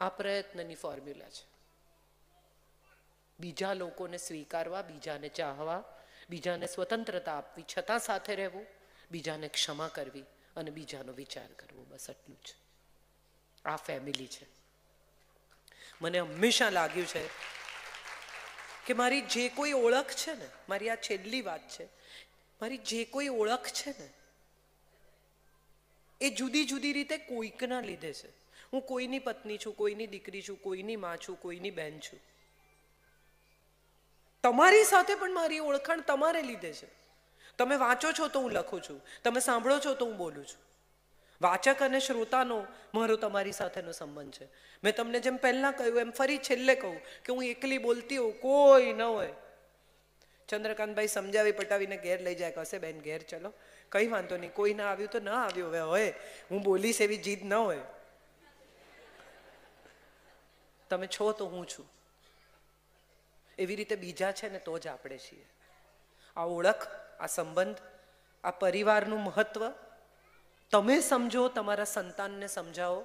S1: આ પ્રયત્નની ફોર્મ્યુલા છે બીજા લોકોને સ્વીકારવા બીજાને ચાહવા બીજાને સ્વતંત્રતા આપવી છતાં સાથે રહેવું બીજાને ક્ષમા કરવી અને બીજાનો વિચાર કરવો બસ આટલું જ આ ફેમિલી છે મને હંમેશા લાગ્યું છે કે મારી જે કોઈ ઓળખ છે ને મારી આ છેલ્લી વાત છે મારી જે કોઈ ઓળખ છે ને એ જુદી જુદી રીતે કોઈકના લીધે છે હું કોઈની પત્ની છું કોઈની દીકરી છું કોઈની માં છું કોઈની બહેન છું તમારી સાથે પણ મારી ઓળખાણ તમારે લીધે છે તમે વાંચો છો તો હું લખું છું તમે સાંભળો છો તો હું બોલું છું વાચક અને શ્રોતાનો મારો તમારી સાથેનો સંબંધ છે મેં તમને જેમ પહેલાં કહ્યું એમ ફરી છેલ્લે કહું કે હું એકલી બોલતી હોઉં કોઈ ન હોય ચંદ્રકાંતભાઈ સમજાવી પટાવીને ઘેર લઈ જાય કહશે બેન ઘેર ચલો કંઈ વાંધો નહીં કોઈ ના આવ્યું તો ના આવ્યું હવે હોય હું બોલીશ એવી જીદ ન હોય તમે છો તો હું છું એવી રીતે બીજા છે ને તો જ આપણે છીએ આ ઓળખ આ સંબંધ આ પરિવારનું મહત્ત્વ તમે સમજો તમારા સંતાનને સમજાવો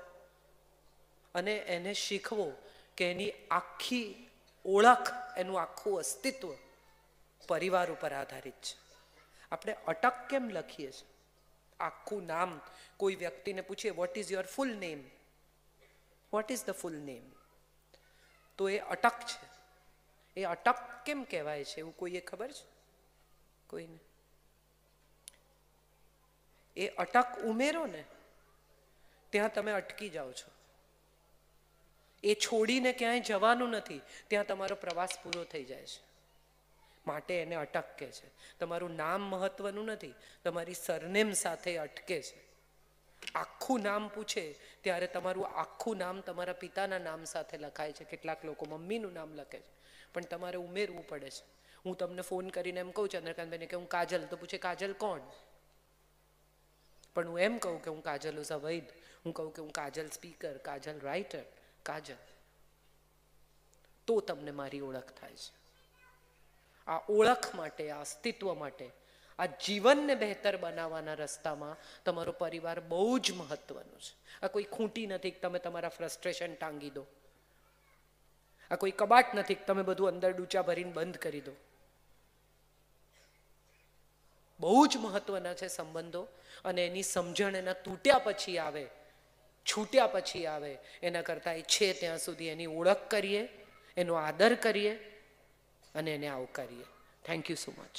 S1: અને એને શીખવો કે એની આખી ઓળખ એનું આખું અસ્તિત્વ પરિવાર ઉપર આધારિત છે આપણે અટક કેમ લખીએ છીએ આખું નામ કોઈ વ્યક્તિને પૂછીએ what is your full name what is the full name તો એ અટક છે એ અટક કેમ કહેવાય છે એવું કોઈએ ખબર છે કોઈને એ અટક ઉમેરો ને ત્યાં તમે અટકી જાઓ છો એ છોડીને ક્યાંય જવાનું નથી ત્યાં તમારો પ્રવાસ પૂરો થઈ જાય છે માટે એને અટકે છે તમારું નામ મહત્વનું નથી તમારી સરનેમ સાથે અટકે છે આખું નામ પૂછે ત્યારે તમારું આખું નામ તમારા પિતાના નામ સાથે લખાય છે કેટલાક લોકો મમ્મીનું નામ લખે છે પણ તમારે ઉમેરવું પડે છે હું તમને ફોન કરીને એમ કહું ચંદ્રકાંતભાઈને કે હું કાજલ તો પૂછે કાજલ કોણ પણ હું એમ કહું કે હું કાજલ ઉઝ અ વૈદ હું કહું કે હું કાજલ સ્પીકર કાજલ રાઇટર કાજલ તો તમને મારી ઓળખ થાય છે આ ઓળખ માટે આ અસ્તિત્વ માટે આ જીવનને બહેતર બનાવવાના રસ્તામાં તમારો પરિવાર બહુ જ મહત્વનો છે આ કોઈ ખૂંટી નથી કે તમે તમારા ફ્રસ્ટ્રેશન ટાંગી દો આ કોઈ કબાટ નથી કે તમે બધું અંદર ડૂચા ભરીને બંધ કરી દો બહુ જ મહત્વના છે સંબંધો અને એની સમજણ એના તૂટ્યા પછી આવે છૂટ્યા પછી આવે એના કરતાં એ છે ત્યાં સુધી એની ઓળખ કરીએ એનો આદર કરીએ અને એને આવકારીએ થેન્ક યુ સો મચ